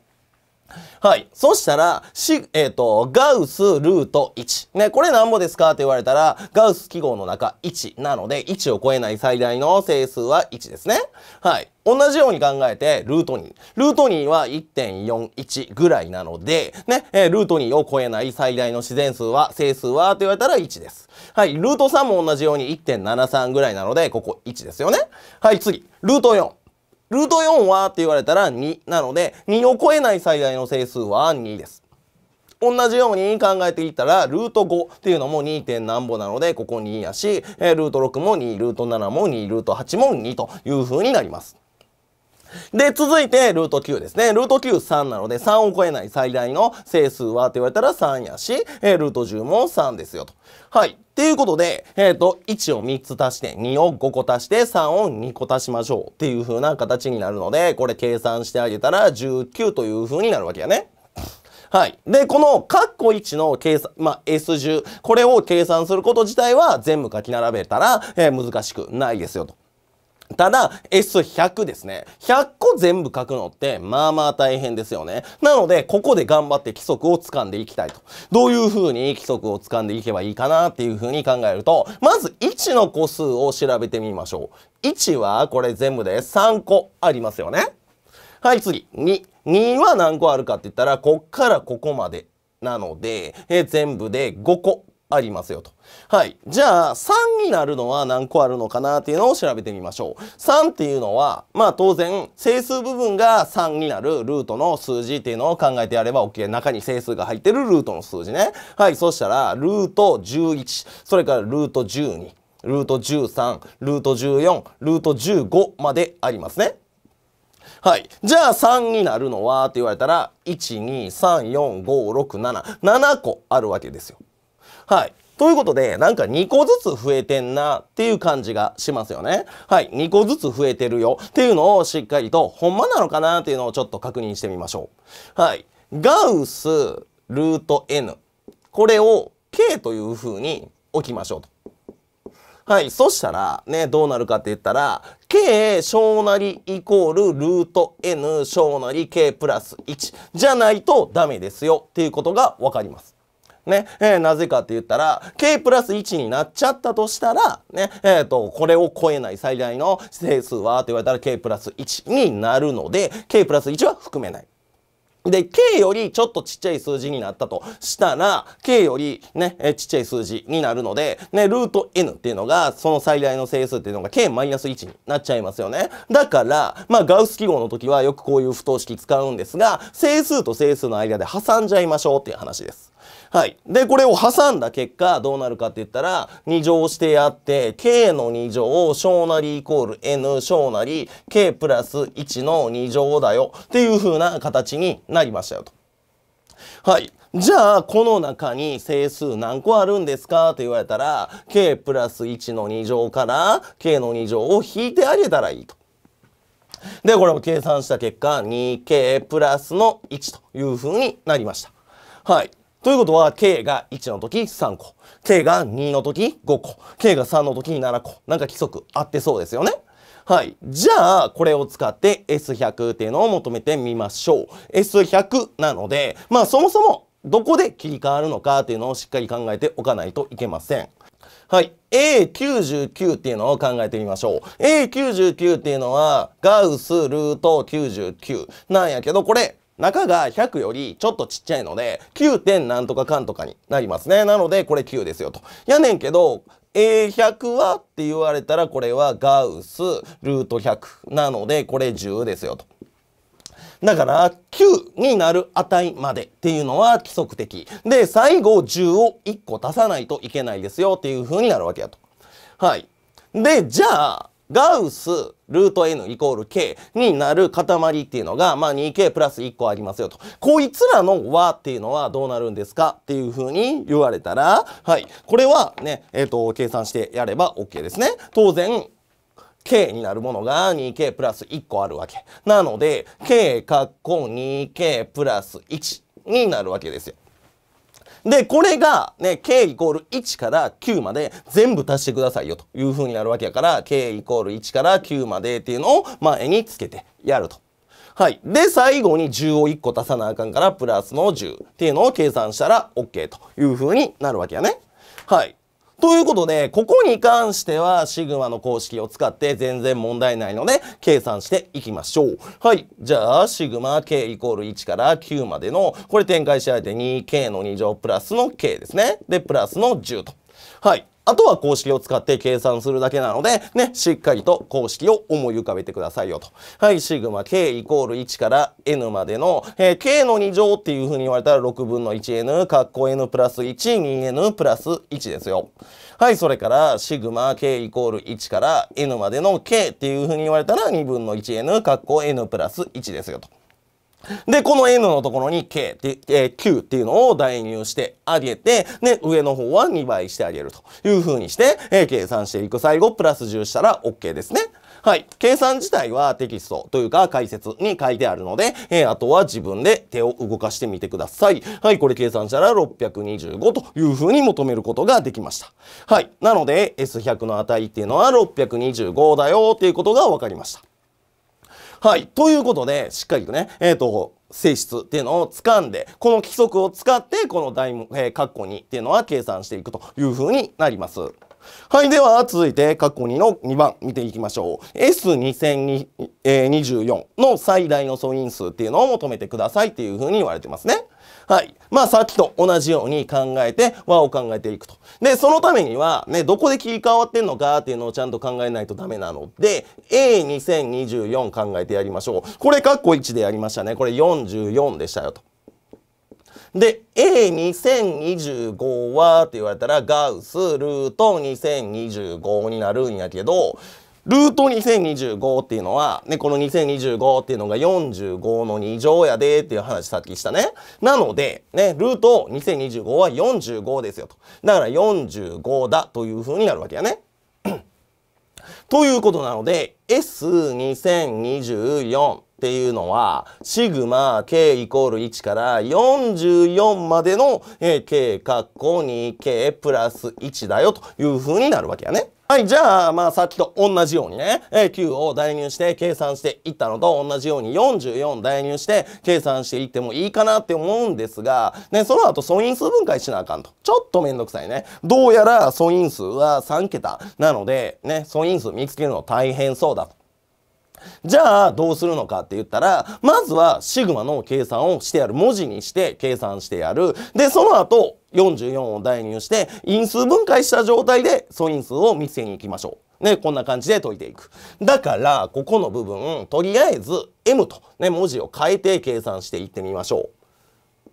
はい。そしたら、し、えっ、ー、と、ガウスルート1。ね、これ何ぼですかって言われたら、ガウス記号の中1なので、1を超えない最大の整数は1ですね。はい。同じように考えて、ルート2。ルート2は1.41ぐらいなので、ね、えー、ルート2を超えない最大の自然数は、整数はって言われたら1です。はい。ルート3も同じように1.73ぐらいなので、ここ1ですよね。はい、次。ルート4。ルート4はって言われたら2なので2を超えない最大の整数は2です。同じように考えていったらルート5っていうのも 2. 点何歩なのでここ2やし、ルート6も2ルート7も2ルート8も2という風になります。で、続いて、ルート9ですね。ルート9、3なので、3を超えない最大の整数はって言われたら3やし、えー、ルート10も3ですよと。はい。っていうことで、えっ、ー、と、1を3つ足して、2を5個足して、3を2個足しましょうっていう風な形になるので、これ計算してあげたら19という風になるわけやね。はい。で、この、カッコ1の計算、まあ、S10、これを計算すること自体は全部書き並べたら、えー、難しくないですよと。ただ、S100 ですね。100個全部書くのって、まあまあ大変ですよね。なので、ここで頑張って規則を掴んでいきたいと。どういう風に規則を掴んでいけばいいかなっていう風に考えると、まず1の個数を調べてみましょう。1は、これ全部で3個ありますよね。はい、次。2。2は何個あるかって言ったら、こっからここまでなので、え全部で5個ありますよと。はい。じゃあ、3になるのは何個あるのかなっていうのを調べてみましょう。3っていうのは、まあ当然、整数部分が3になるルートの数字っていうのを考えてやれば OK。中に整数が入ってるルートの数字ね。はい。そしたら、ルート11、それからルート12、ルート13、ルート14、ルート15までありますね。はい。じゃあ3になるのはって言われたら、1、2、3、4、5、6、7。7個あるわけですよ。はい。ということで、なんか2個ずつ増えてんなっていう感じがしますよね。はい。2個ずつ増えてるよっていうのをしっかりと、ほんまなのかなっていうのをちょっと確認してみましょう。はい。ガウス、ルート n。これを k という風に置きましょうと。はい。そしたら、ね、どうなるかって言ったら、k 小なりイコールルート n 小なり k プラス1じゃないとダメですよっていうことがわかります。ね、えー、なぜかって言ったら、k プラス1になっちゃったとしたら、ね、えっ、ー、と、これを超えない最大の整数はって言われたら k プラス1になるので、k プラス1は含めない。で、k よりちょっとちっちゃい数字になったとしたら、k よりね、ちっちゃい数字になるので、ね、ルート n っていうのが、その最大の整数っていうのが k-1 になっちゃいますよね。だから、まあ、ガウス記号の時はよくこういう不等式使うんですが、整数と整数の間で挟んじゃいましょうっていう話です。はい。で、これを挟んだ結果、どうなるかって言ったら、2乗してやって、k の2乗、小なりイコール n 小なり、k プラス1の2乗だよ。っていう風な形になりましたよと。はい。じゃあ、この中に整数何個あるんですかって言われたら、k プラス1の2乗から k の2乗を引いてあげたらいいと。で、これも計算した結果、2k プラスの1というふうになりました。はい。ということは、k が1の時3個、k が2の時5個、k が3の時に7個。なんか規則合ってそうですよね。はい。じゃあ、これを使って S100 っていうのを求めてみましょう。S100 なので、まあそもそもどこで切り替わるのかっていうのをしっかり考えておかないといけません。はい。A99 っていうのを考えてみましょう。A99 っていうのは、ガウスルート99なんやけど、これ、中が100よりちょっとちっちゃいので、9. 点なんとかかんとかになりますね。なので、これ9ですよと。やねんけど、A100 はって言われたら、これはガウス、ルート100なので、これ10ですよと。だから9になる値までっていうのは規則的。で、最後10を1個足さないといけないですよっていう風になるわけやと。はい。で、じゃあ、ガウス、ルート n イコール k になる塊っていうのが、まあ、2k プラス1個ありますよと。こいつらの和っていうのはどうなるんですかっていうふうに言われたら、はい。これはね、えっ、ー、と、計算してやれば OK ですね。当然、k になるものが 2k プラス1個あるわけ。なので、k っこ 2k プラス1になるわけですよ。で、これがね、k イコール1から9まで全部足してくださいよという風になるわけやから、k イコール1から9までっていうのを前につけてやると。はい。で、最後に10を1個足さなあかんから、プラスの10っていうのを計算したら OK という風になるわけやね。はい。ということで、ここに関しては、シグマの公式を使って全然問題ないので、計算していきましょう。はい。じゃあ、シグマ k イコール1から9までの、これ展開し合えて 2k の2乗プラスの k ですね。で、プラスの10と。はい。あとは公式を使って計算するだけなので、ね、しっかりと公式を思い浮かべてくださいよと。はい、シグマ k イコール1から n までの、えー、k の2乗っていう風に言われたら6分の 1n、括弧 n プラス1、2n プラス1ですよ。はい、それから、シグマ k イコール1から n までの k っていう風に言われたら2分の 1n、括弧 n プラス1ですよと。で、この n のところに k って、えー、q っていうのを代入してあげて、で、上の方は2倍してあげるという風にして、えー、計算していく最後、プラス10したら OK ですね。はい。計算自体はテキストというか解説に書いてあるので、えー、あとは自分で手を動かしてみてください。はい。これ計算したら625という風に求めることができました。はい。なので、S100 の値っていうのは625だよっていうことが分かりました。はい。ということで、しっかりとね、えっ、ー、と、性質っていうのを掴んで、この規則を使って、この大、えー、括弧2っていうのは計算していくというふうになります。はい。では、続いて、括弧2の2番見ていきましょう。S2024 の最大の素因数っていうのを求めてくださいっていうふうに言われてますね。はい。まあさっきと同じように考えて和を考えていくと。で、そのためにはね、どこで切り替わってんのかっていうのをちゃんと考えないとダメなので、A2024 考えてやりましょう。これカッコ1でやりましたね。これ44でしたよと。で、A2025 はって言われたらガウスルート2025になるんやけど、ルート2025っていうのは、ね、この2025っていうのが45の2乗やでっていう話さっきしたね。なので、ね、ルート2025は45ですよと。だから45だという風になるわけやね。ということなので、S2024 っていうのは、シグマ K イコール1から44までの K カッコ 2K プラス1だよという風になるわけやね。はい、じゃあ、まあさっきと同じようにね、え9を代入して計算していったのと同じように44代入して計算していってもいいかなって思うんですが、ね、その後素因数分解しなあかんと。ちょっとめんどくさいね。どうやら素因数は3桁なので、ね、素因数見つけるの大変そうだと。じゃあどうするのかって言ったら、まずはシグマの計算をしてやる。文字にして計算してやる。で、その後、44を代入して因数分解した状態で素因数を見せに行きましょう。ね、こんな感じで解いていく。だから、ここの部分、とりあえず M とね、文字を変えて計算していってみましょう。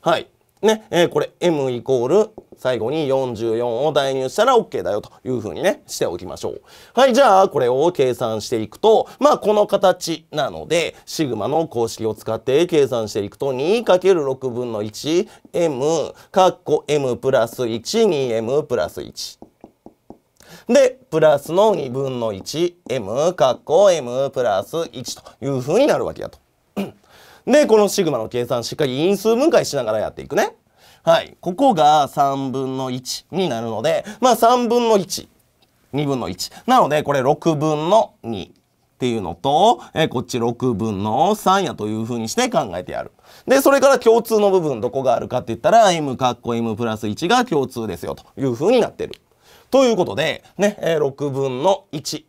はい。ね、えー、これ m イコール最後に44を代入したら OK だよというふうにね、しておきましょう。はい、じゃあこれを計算していくと、まあこの形なので、シグマの公式を使って計算していくと 2×6 分の 1m、かっこ m プラス1、2m プラス1。で、プラスの2分の 1m、かっこ m プラス1というふうになるわけだと。で、このシグマの計算しっかり因数分解しながらやっていくね。はい。ここが3分の1になるので、まあ3分の1、2分の1。なので、これ6分の2。っていうのと、えこっち6分の3やというふうにして考えてやる。で、それから共通の部分どこがあるかって言ったら、m かっこ m プラス1が共通ですよというふうになってる。ということで、ね、え6分の1。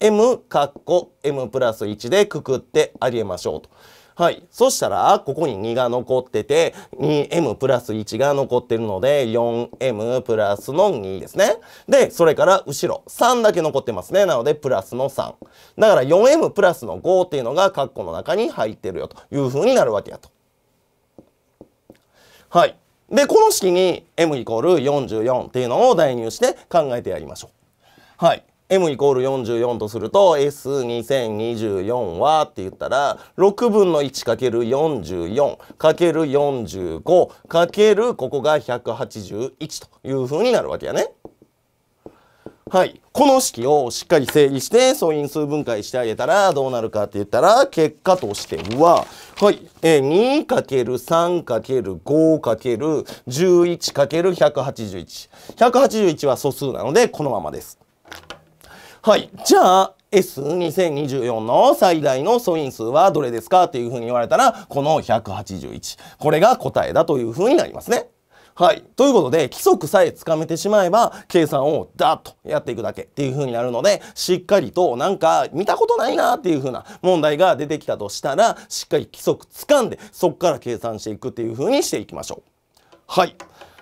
m かっこ m プラス1でくくってあげましょうと。はい。そしたら、ここに2が残ってて、2m プラス1が残ってるので、4m プラスの2ですね。で、それから後ろ、3だけ残ってますね。なので、プラスの3。だから 4m プラスの5っていうのが、括弧の中に入ってるよというふうになるわけやと。はい。で、この式に m イコール44っていうのを代入して考えてやりましょう。はい。m イコール44とすると S2024 はって言ったら6分の 1×44×45× ここが181というふうになるわけやね。はい。この式をしっかり整理して素因数分解してあげたらどうなるかって言ったら結果としては、はい。2×3×5×11×181。181は素数なのでこのままです。はい。じゃあ、S2024 の最大の素因数はどれですかっていうふうに言われたら、この181。これが答えだというふうになりますね。はい。ということで、規則さえつかめてしまえば、計算をダッとやっていくだけっていう風になるので、しっかりとなんか見たことないなっていう風な問題が出てきたとしたら、しっかり規則つかんで、そっから計算していくっていう風にしていきましょう。はい。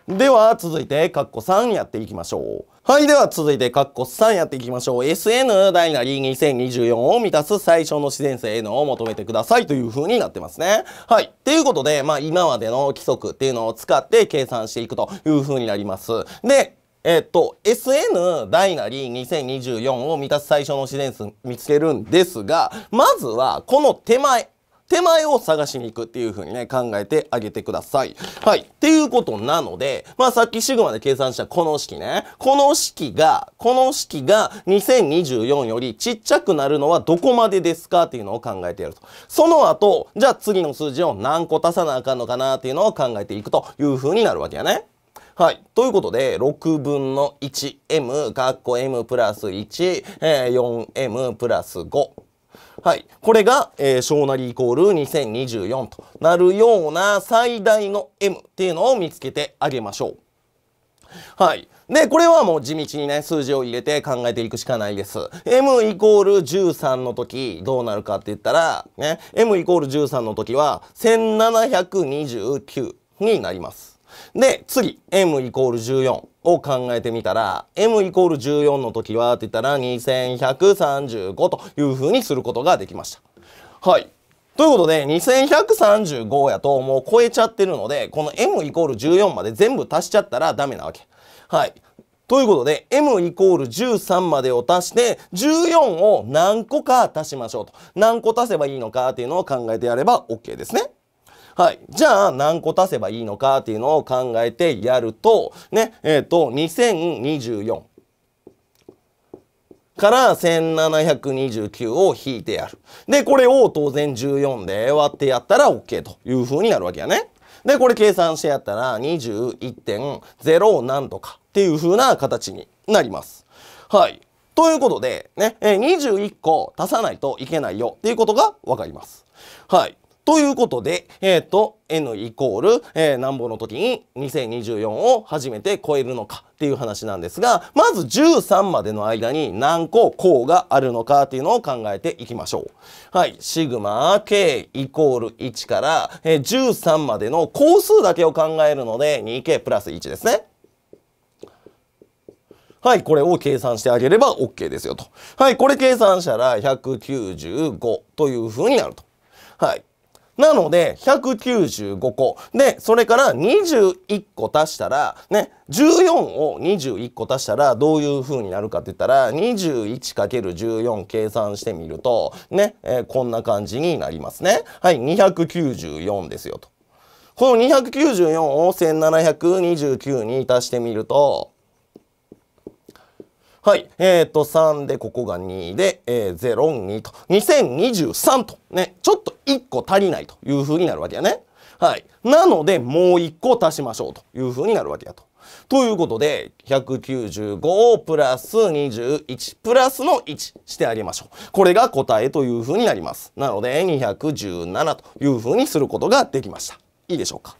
では、続いて、カッコ3やっていきましょう。はい。では、続いて、カッコ3やっていきましょう。SN ダイナリー2024を満たす最小の自然性 N を求めてくださいという風になってますね。はい。っていうことで、まあ、今までの規則っていうのを使って計算していくという風になります。で、えっと、SN ダイナリー2024を満たす最初の自然数見つけるんですが、まずはこの手前、手前を探しに行くっていう風にね、考えてあげてください。はい。っていうことなので、まあさっきシグマで計算したこの式ね、この式が、この式が2024よりちっちゃくなるのはどこまでですかっていうのを考えてやると。その後、じゃあ次の数字を何個足さなあかんのかなっていうのを考えていくという風になるわけやね。はい。ということで、6分の 1m、かっこ m プラス1、えー、4m プラス5。はい。これが、えー、小なりイコール2024となるような最大の M っていうのを見つけてあげましょう。はい。で、これはもう地道にね、数字を入れて考えていくしかないです。m イコール13の時、どうなるかって言ったら、ね、m イコール13の時は、1729になります。で、次、m イコール14。を考えてみたら m イコール14の時はって言ったら2135というふうにすることができました。はい。ということで2135やともう超えちゃってるのでこの m イコール14まで全部足しちゃったらダメなわけ。はい。ということで m イコール13までを足して14を何個か足しましょうと。何個足せばいいのかっていうのを考えてやれば OK ですね。はい。じゃあ、何個足せばいいのかっていうのを考えてやると、ね、えっ、ー、と、2024。から1729を引いてやる。で、これを当然14で割ってやったら OK という風になるわけやね。で、これ計算してやったら21.0なんとかっていう風な形になります。はい。ということで、ね、21個足さないといけないよっていうことがわかります。はい。ということで、えっ、ー、と、n イコール、えー、何ぼの時に2024を初めて超えるのかっていう話なんですが、まず13までの間に何個項があるのかっていうのを考えていきましょう。はい。シグマ k イコール1から、えー、13までの項数だけを考えるので 2k プラス1ですね。はい、これを計算してあげれば OK ですよと。はい、これ計算したら195というふうになると。はい。なので、195個。で、それから21個足したら、ね、14を21個足したら、どういう風になるかって言ったら、21×14 計算してみると、ね、えー、こんな感じになりますね。はい、294ですよと。この294を1729に足してみると、はい。えっ、ー、と、3で、ここが2で、えー、02と、2023と、ね、ちょっと1個足りないという風になるわけやね。はい。なので、もう1個足しましょうという風になるわけやと。ということで、195プラス21プラスの1してあげましょう。これが答えという風になります。なので、217という風にすることができました。いいでしょうか。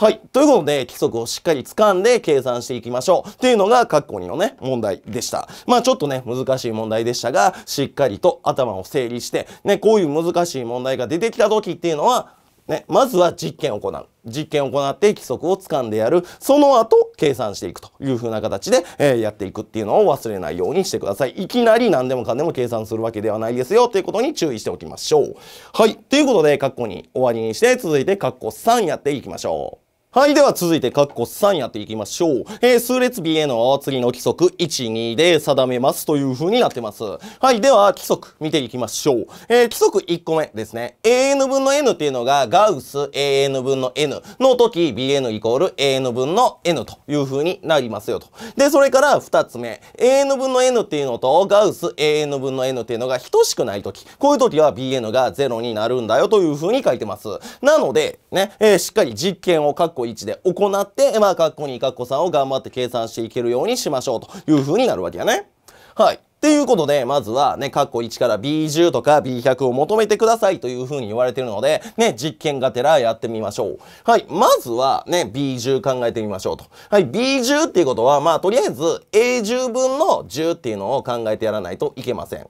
はい。ということで、規則をしっかり掴んで計算していきましょう。っていうのが、括弧2のね、問題でした。まあ、ちょっとね、難しい問題でしたが、しっかりと頭を整理して、ね、こういう難しい問題が出てきた時っていうのは、ね、まずは実験を行う。実験を行って規則を掴んでやる。その後、計算していくという風な形で、えー、やっていくっていうのを忘れないようにしてください。いきなり何でもかんでも計算するわけではないですよということに注意しておきましょう。はい。ということで、括弧2終わりにして、続いて括弧3やっていきましょう。はい。では続いて、カッコ3やっていきましょう。えー、数列 B への次の規則1、2で定めますという風になってます。はい。では、規則見ていきましょう。えー、規則1個目ですね。an 分の n っていうのが、ガウス an 分の n の時、bn イコール an 分の n という風になりますよと。で、それから2つ目。an 分の n っていうのと、ガウス an 分の n っていうのが等しくない時。こういう時は bn が0になるんだよという風に書いてます。なので、ね、えー、しっかり実験をコ1で行って、まあ、カッコ2、カッコ3を頑張って計算していけるようにしましょうというふうになるわけやね。はい。っていうことで、まずはね、カッコ1から B10 とか B100 を求めてくださいというふうに言われてるので、ね、実験がてらやってみましょう。はい。まずはね、B10 考えてみましょうと。はい。B10 っていうことは、まあ、とりあえず A10 分の10っていうのを考えてやらないといけません。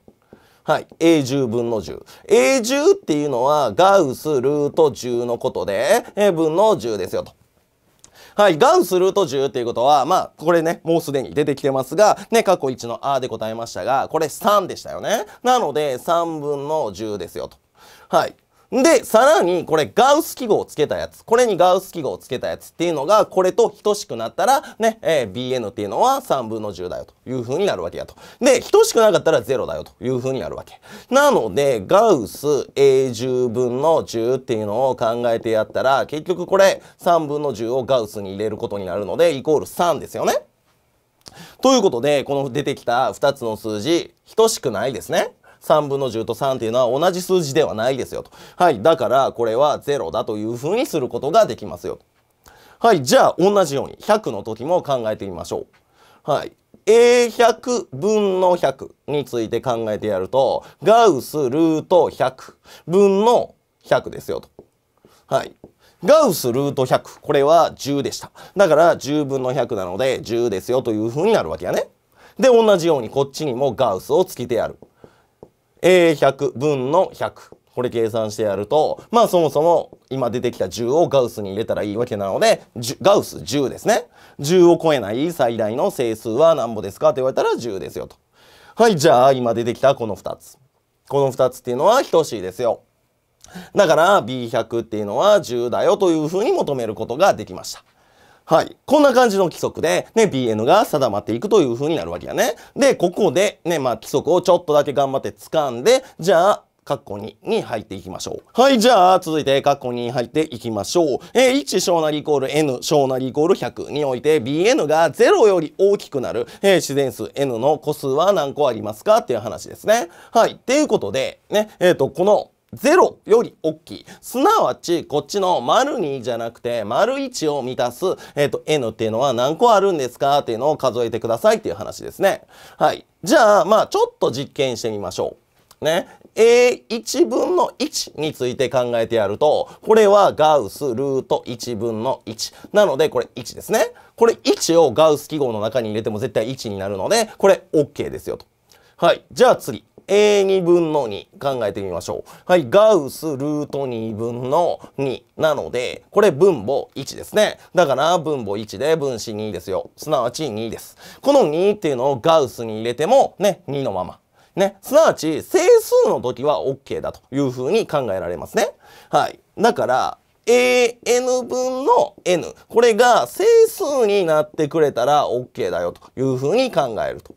はい。A10 分の10。A10 っていうのは、ガウスルート10のことで、A 分の10ですよと。はい、ガウスルート10っていうことは、まあ、これね、もうすでに出てきてますが、ね、過去1のあで答えましたが、これ3でしたよね。なので、3分の10ですよと。はい。で、さらにこれガウス記号をつけたやつ。これにガウス記号をつけたやつっていうのが、これと等しくなったら、ね、えー、bn っていうのは3分の10だよというふうになるわけやと。で、等しくなかったら0だよというふうになるわけ。なので、ガウス A10 分の10っていうのを考えてやったら、結局これ3分の10をガウスに入れることになるので、イコール3ですよね。ということで、この出てきた2つの数字、等しくないですね。3分の10と3っていうのは同じ数字ではないですよと。はい。だからこれは0だというふうにすることができますよはい。じゃあ同じように100の時も考えてみましょう。はい。A100 分の100について考えてやると、ガウスルート100分の100ですよと。はい。ガウスルート100。これは10でした。だから10分の100なので10ですよというふうになるわけやね。で、同じようにこっちにもガウスをつけてやる。A100 分の100。これ計算してやると、まあそもそも今出てきた10をガウスに入れたらいいわけなので、ガウス10ですね。10を超えない最大の整数は何ぼですかって言われたら10ですよと。はい、じゃあ今出てきたこの2つ。この2つっていうのは等しいですよ。だから B100 っていうのは10だよというふうに求めることができました。はい。こんな感じの規則で、ね、BN が定まっていくという風になるわけやね。で、ここで、ね、まあ、規則をちょっとだけ頑張って掴んで、じゃあ、カッコ2に入っていきましょう。はい、じゃあ、続いて、カッコ2に入っていきましょう。え1小なりイコール n 小なりイコール100において、bn が0より大きくなる、え自然数 n の個数は何個ありますかっていう話ですね。はい、っていうことで、ね、えっ、ー、と、この0より大きい。すなわち、こっちの丸2じゃなくて、丸1を満たす、えっ、ー、と、n っていうのは何個あるんですかっていうのを数えてくださいっていう話ですね。はい。じゃあ、まあ、ちょっと実験してみましょう。ね。A1 分の1について考えてやると、これはガウスルート1分の1。なので、これ1ですね。これ1をガウス記号の中に入れても絶対1になるので、これ OK ですよと。はい。じゃあ次。a2 分の2考えてみましょう。はい、ガウスルート2分の2なので、これ分母1ですね。だから分母1で分子2ですよ。すなわち2です。この2っていうのをガウスに入れてもね、2のまま。ね、すなわち整数の時は OK だというふうに考えられますね。はい。だから、an 分の n これが整数になってくれたら OK だよというふうに考えると。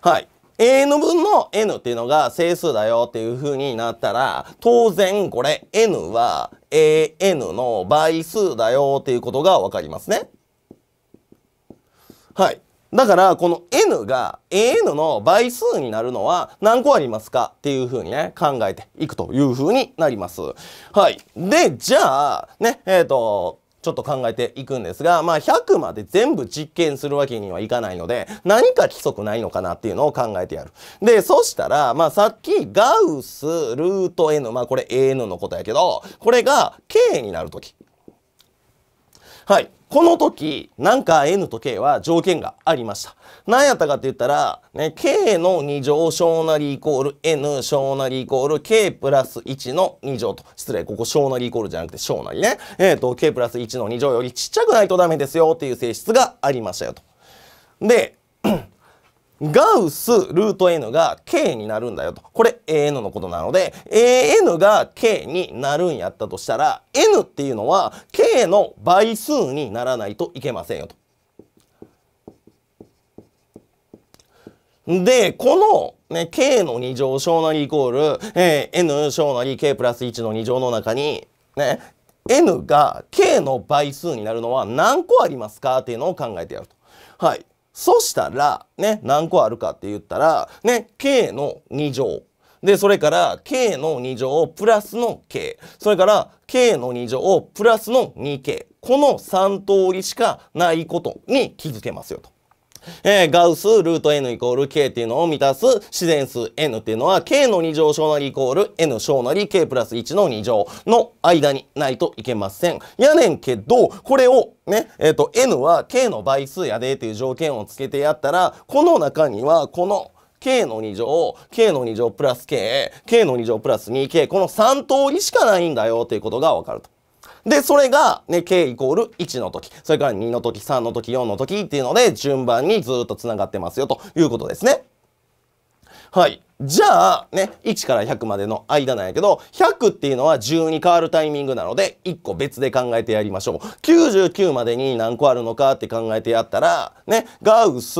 はい。n 分の n っていうのが整数だよっていう風になったら、当然これ n は an の倍数だよっていうことがわかりますね。はい。だから、この n が an の倍数になるのは何個ありますかっていうふうにね、考えていくというふうになります。はい。で、じゃあ、ね、えっ、ー、と、ちょっと考えていくんですが、まあ、100まで全部実験するわけにはいかないので、何か規則ないのかなっていうのを考えてやる。で、そしたら、まあ、さっきガウスルート n、まあ、これ an のことやけど、これが k になるとき。はい。この時、なんか N と K は条件がありました。何やったかって言ったら、ね、K の2乗小なりイコール N 小なりイコール K プラス1の2乗と。失礼、ここ小なりイコールじゃなくて小なりね。えっ、ー、と、K プラス1の2乗よりちっちゃくないとダメですよっていう性質がありましたよと。で、ガウスルート n が k になるんだよと。これ an のことなので、an が k になるんやったとしたら、n っていうのは k の倍数にならないといけませんよと。で、この、ね、k の2乗小なりイコール、えー、n 小なり k プラス1の2乗の中に、ね、n が k の倍数になるのは何個ありますかっていうのを考えてやると。はい。そしたら、ね、何個あるかって言ったら、ね、k の2乗。で、それから、k の2乗プラスの k。それから、k の2乗プラスの 2k。この3通りしかないことに気づけますよと。えー、ガウスルート n イコール k っていうのを満たす自然数 n っていうのは k の2乗小なりイコール n 小なり k プラス1の2乗の間にないといけません。やねんけど、これをね、えっ、ー、と n は k の倍数やでっていう条件をつけてやったら、この中にはこの k の2乗、k の2乗プラス k、k の2乗プラス 2k、この3通りしかないんだよっていうことがわかると。で、それが、ね、k イコール1の時、それから2の時、3の時、4の時っていうので、順番にずっと繋がってますよということですね。はい。じゃあ、ね、1から100までの間なんやけど、100っていうのは10に変わるタイミングなので、1個別で考えてやりましょう。99までに何個あるのかって考えてやったら、ね、ガウス、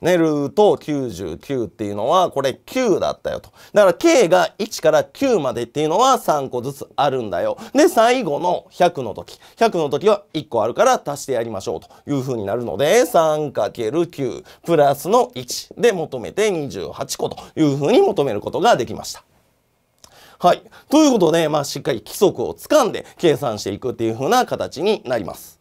ね、ルート99っていうのは、これ9だったよと。だから k が1から9までっていうのは3個ずつあるんだよ。で、最後の100の時。100の時は1個あるから足してやりましょうという風になるので、3×9 プラスの1で求めて28個という風に求めることができました。はい。ということで、まあ、しっかり規則をつかんで計算していくっていう風な形になります。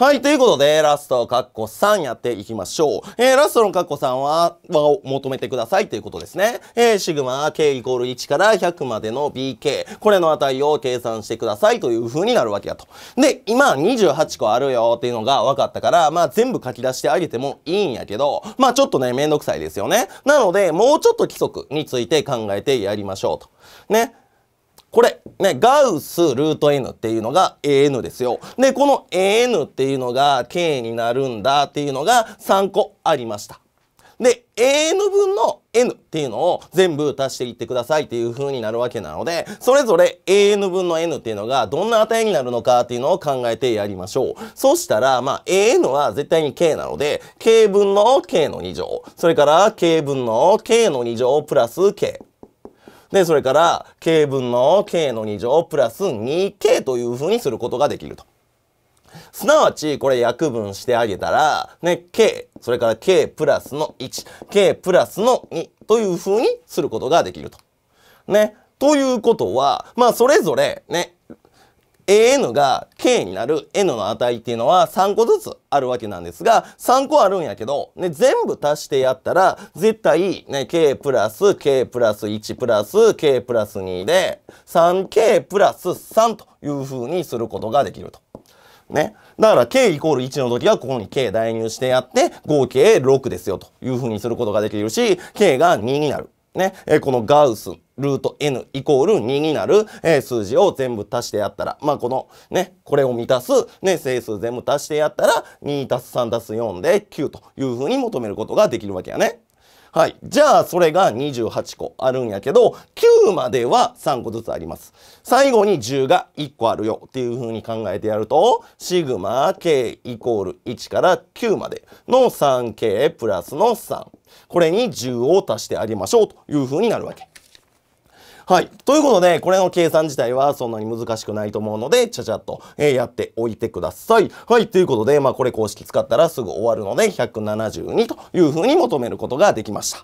はい、ということで、ラストカッコ3やっていきましょう。えー、ラストのカッコ3は、和を求めてくださいということですね。えー、シグマ k イコール1から100までの bk。これの値を計算してくださいという風になるわけだと。で、今28個あるよっていうのが分かったから、まあ全部書き出してあげてもいいんやけど、まあちょっとね、めんどくさいですよね。なので、もうちょっと規則について考えてやりましょうと。ね。これ、ね、ガウスルート n っていうのが an ですよ。で、この an っていうのが k になるんだっていうのが3個ありました。で、an 分の n っていうのを全部足していってくださいっていう風になるわけなので、それぞれ an 分の n っていうのがどんな値になるのかっていうのを考えてやりましょう。そしたら、まあ、an は絶対に k なので、k 分の k の2乗、それから k 分の k の2乗プラス k。で、それから、k 分の k の2乗プラス 2k というふうにすることができると。すなわち、これ約分してあげたら、ね、k、それから k プラスの1、k プラスの2というふうにすることができると。ね。ということは、まあ、それぞれ、ね、an が k になる n の値っていうのは3個ずつあるわけなんですが、3個あるんやけど、ね、全部足してやったら、絶対、ね、k プラス k プラス1プラス k プラス2で、3k プラス3というふうにすることができると。ね。だから k イコール1の時はここに k 代入してやって合計6ですよというふうにすることができるし k が2になる。ね。えこのガウスルート n イコール2になる、えー、数字を全部足してやったら、まあ、このね、これを満たす、ね、整数全部足してやったら、2足す3足す4で9というふうに求めることができるわけやね。はい。じゃあ、それが28個あるんやけど、9までは3個ずつあります。最後に10が1個あるよっていう風に考えてやると、シグマ k イコール1から9までの 3k プラスの3。これに10を足してあげましょうという風になるわけ。はい。ということで、これの計算自体はそんなに難しくないと思うので、ちゃちゃっと、えー、やっておいてください。はい。ということで、まあこれ公式使ったらすぐ終わるので、172というふうに求めることができました。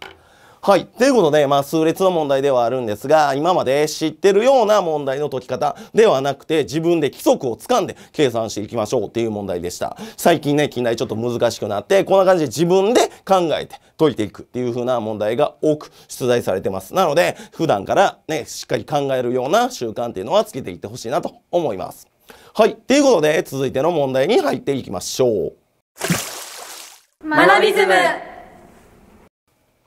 はい。ということで、まあ、数列の問題ではあるんですが、今まで知ってるような問題の解き方ではなくて、自分で規則をつかんで計算していきましょうっていう問題でした。最近ね、近代ちょっと難しくなって、こんな感じで自分で考えて解いていくっていう風な問題が多く出題されてます。なので、普段からね、しっかり考えるような習慣っていうのはつけていってほしいなと思います。はい。ということで、続いての問題に入っていきましょう。学びズム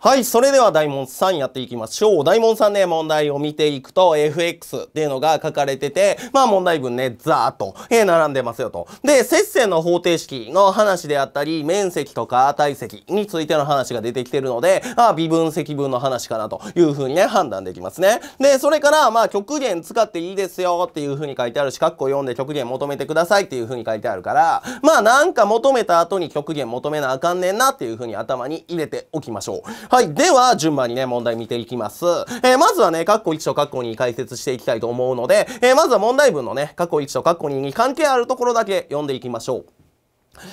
はい。それでは大門さんやっていきましょう。大門さんね、問題を見ていくと FX っていうのが書かれてて、まあ問題文ね、ザーっと、えー、並んでますよと。で、接線の方程式の話であったり、面積とか体積についての話が出てきてるので、ああ、微分積分の話かなというふうにね、判断できますね。で、それから、まあ極限使っていいですよっていうふうに書いてあるし、括弧読んで極限求めてくださいっていうふうに書いてあるから、まあなんか求めた後に極限求めなあかんねんなっていうふうに頭に入れておきましょう。はい。では、順番にね、問題見ていきます。えー、まずはね、カッコ1とカッコ2解説していきたいと思うので、えー、まずは問題文のね、カッコ1とカッコ2に関係あるところだけ読んでいきましょう。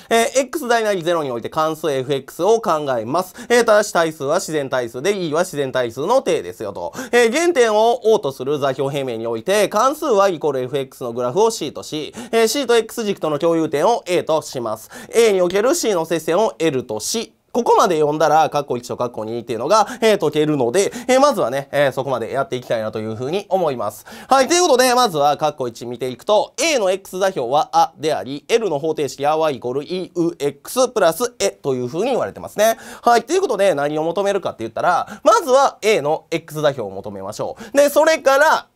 えー、x 大なり0において関数 fx を考えます。えー、ただし対数は自然対数で e は自然対数の定ですよと。えー、原点を O とする座標平面において関数はイコール fx のグラフを C とし、えー、C と x 軸との共有点を A とします。A における C の接線を L とし、ここまで読んだら、カッコ1とカッコ2っていうのが、えー、解けるので、えー、まずはね、えー、そこまでやっていきたいなというふうに思います。はい、ということで、まずはカッコ1見ていくと、A の X 座標はあであり、L の方程式は Y イコール EUX プラス A というふうに言われてますね。はい、ということで、何を求めるかって言ったら、まずは A の X 座標を求めましょう。で、それから、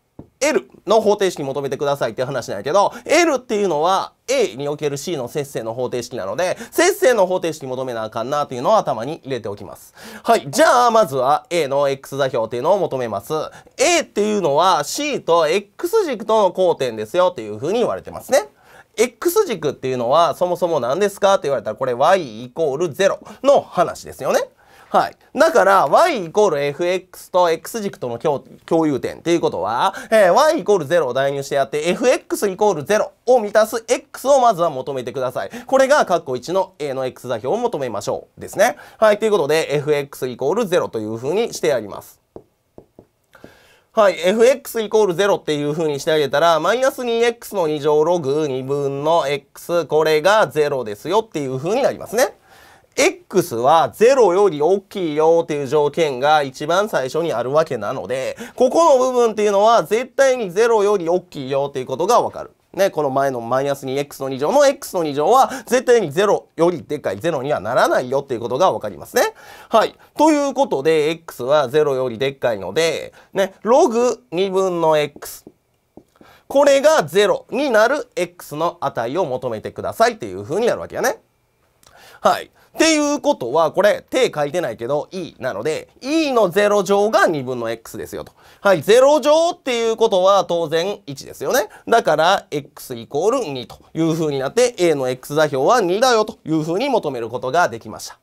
L の方程式に求めてくださいっていう話なんやけど、L っていうのは A における C の節制の方程式なので、節制の方程式に求めなあかんなというのを頭に入れておきます。はい。じゃあ、まずは A の X 座標っていうのを求めます。A っていうのは C と X 軸との交点ですよっていうふうに言われてますね。X 軸っていうのはそもそも何ですかって言われたらこれ Y イコール0の話ですよね。はい。だから、y イコール fx と x 軸との共有点っていうことは、えー、y イコール0を代入してやって、fx イコール0を満たす x をまずは求めてください。これが、括弧1の a の x 座標を求めましょう。ですね。はい。ということで、fx イコール0というふうにしてあります。はい、fx イコール0っていう風にしてあげたら、マイナス 2x の2乗ログ2分の x、これが0ですよっていう風になりますね。X は0より大きいよっていう条件が一番最初にあるわけなので、ここの部分っていうのは絶対に0より大きいよっていうことがわかる。ね、この前のマイナス 2x の2乗の x の2乗は絶対に0よりでかい0にはならないよっていうことがわかりますね。はい。ということで、x は0よりでっかいので、ね、ログ2分の x。これが0になる x の値を求めてくださいっていう風になるわけやね。はい。っていうことは、これ、手書いてないけど E なので、E の0乗が2分の X ですよと。はい、0乗っていうことは当然1ですよね。だから、X イコール2という風になって、A の X 座標は2だよという風に求めることができました。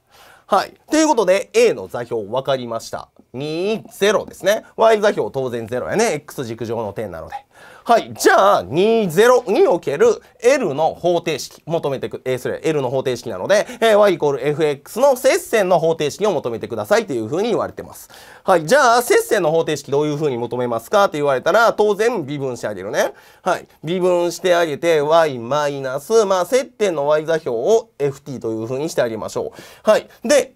はい。ということで、A の座標分かりました。2、0ですね。Y 座標当然0やね。X 軸上の点なので。はい。じゃあ、20における L の方程式、求めてく、えー、それ L の方程式なので、えー、y イコール fx の接線の方程式を求めてくださいというふうに言われてます。はい。じゃあ、接線の方程式どういうふうに求めますかって言われたら、当然微分してあげるね。はい。微分してあげて、y マイナス、まあ、接点の y 座標を ft というふうにしてあげましょう。はい。で、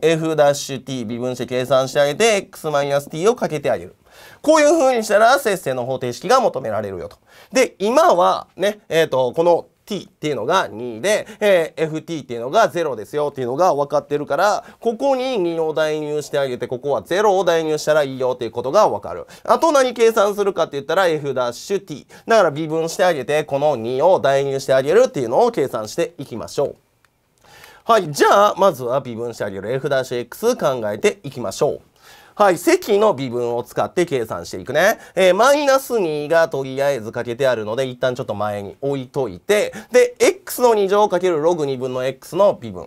f't 微分して計算してあげて、x-t をかけてあげる。こういうふうにしたら節制の方程式が求められるよと。で、今はね、えっ、ー、と、この t っていうのが2で、えー、ft っていうのが0ですよっていうのが分かってるからここに2を代入してあげてここは0を代入したらいいよっていうことが分かるあと何計算するかって言ったら f't だから微分してあげてこの2を代入してあげるっていうのを計算していきましょうはいじゃあまずは微分してあげる f'x 考えていきましょうはい、積の微分を使って計算していくね。えー、マイナス2がとりあえずかけてあるので、一旦ちょっと前に置いといて、で、x の2乗かけるログ2分の x の微分。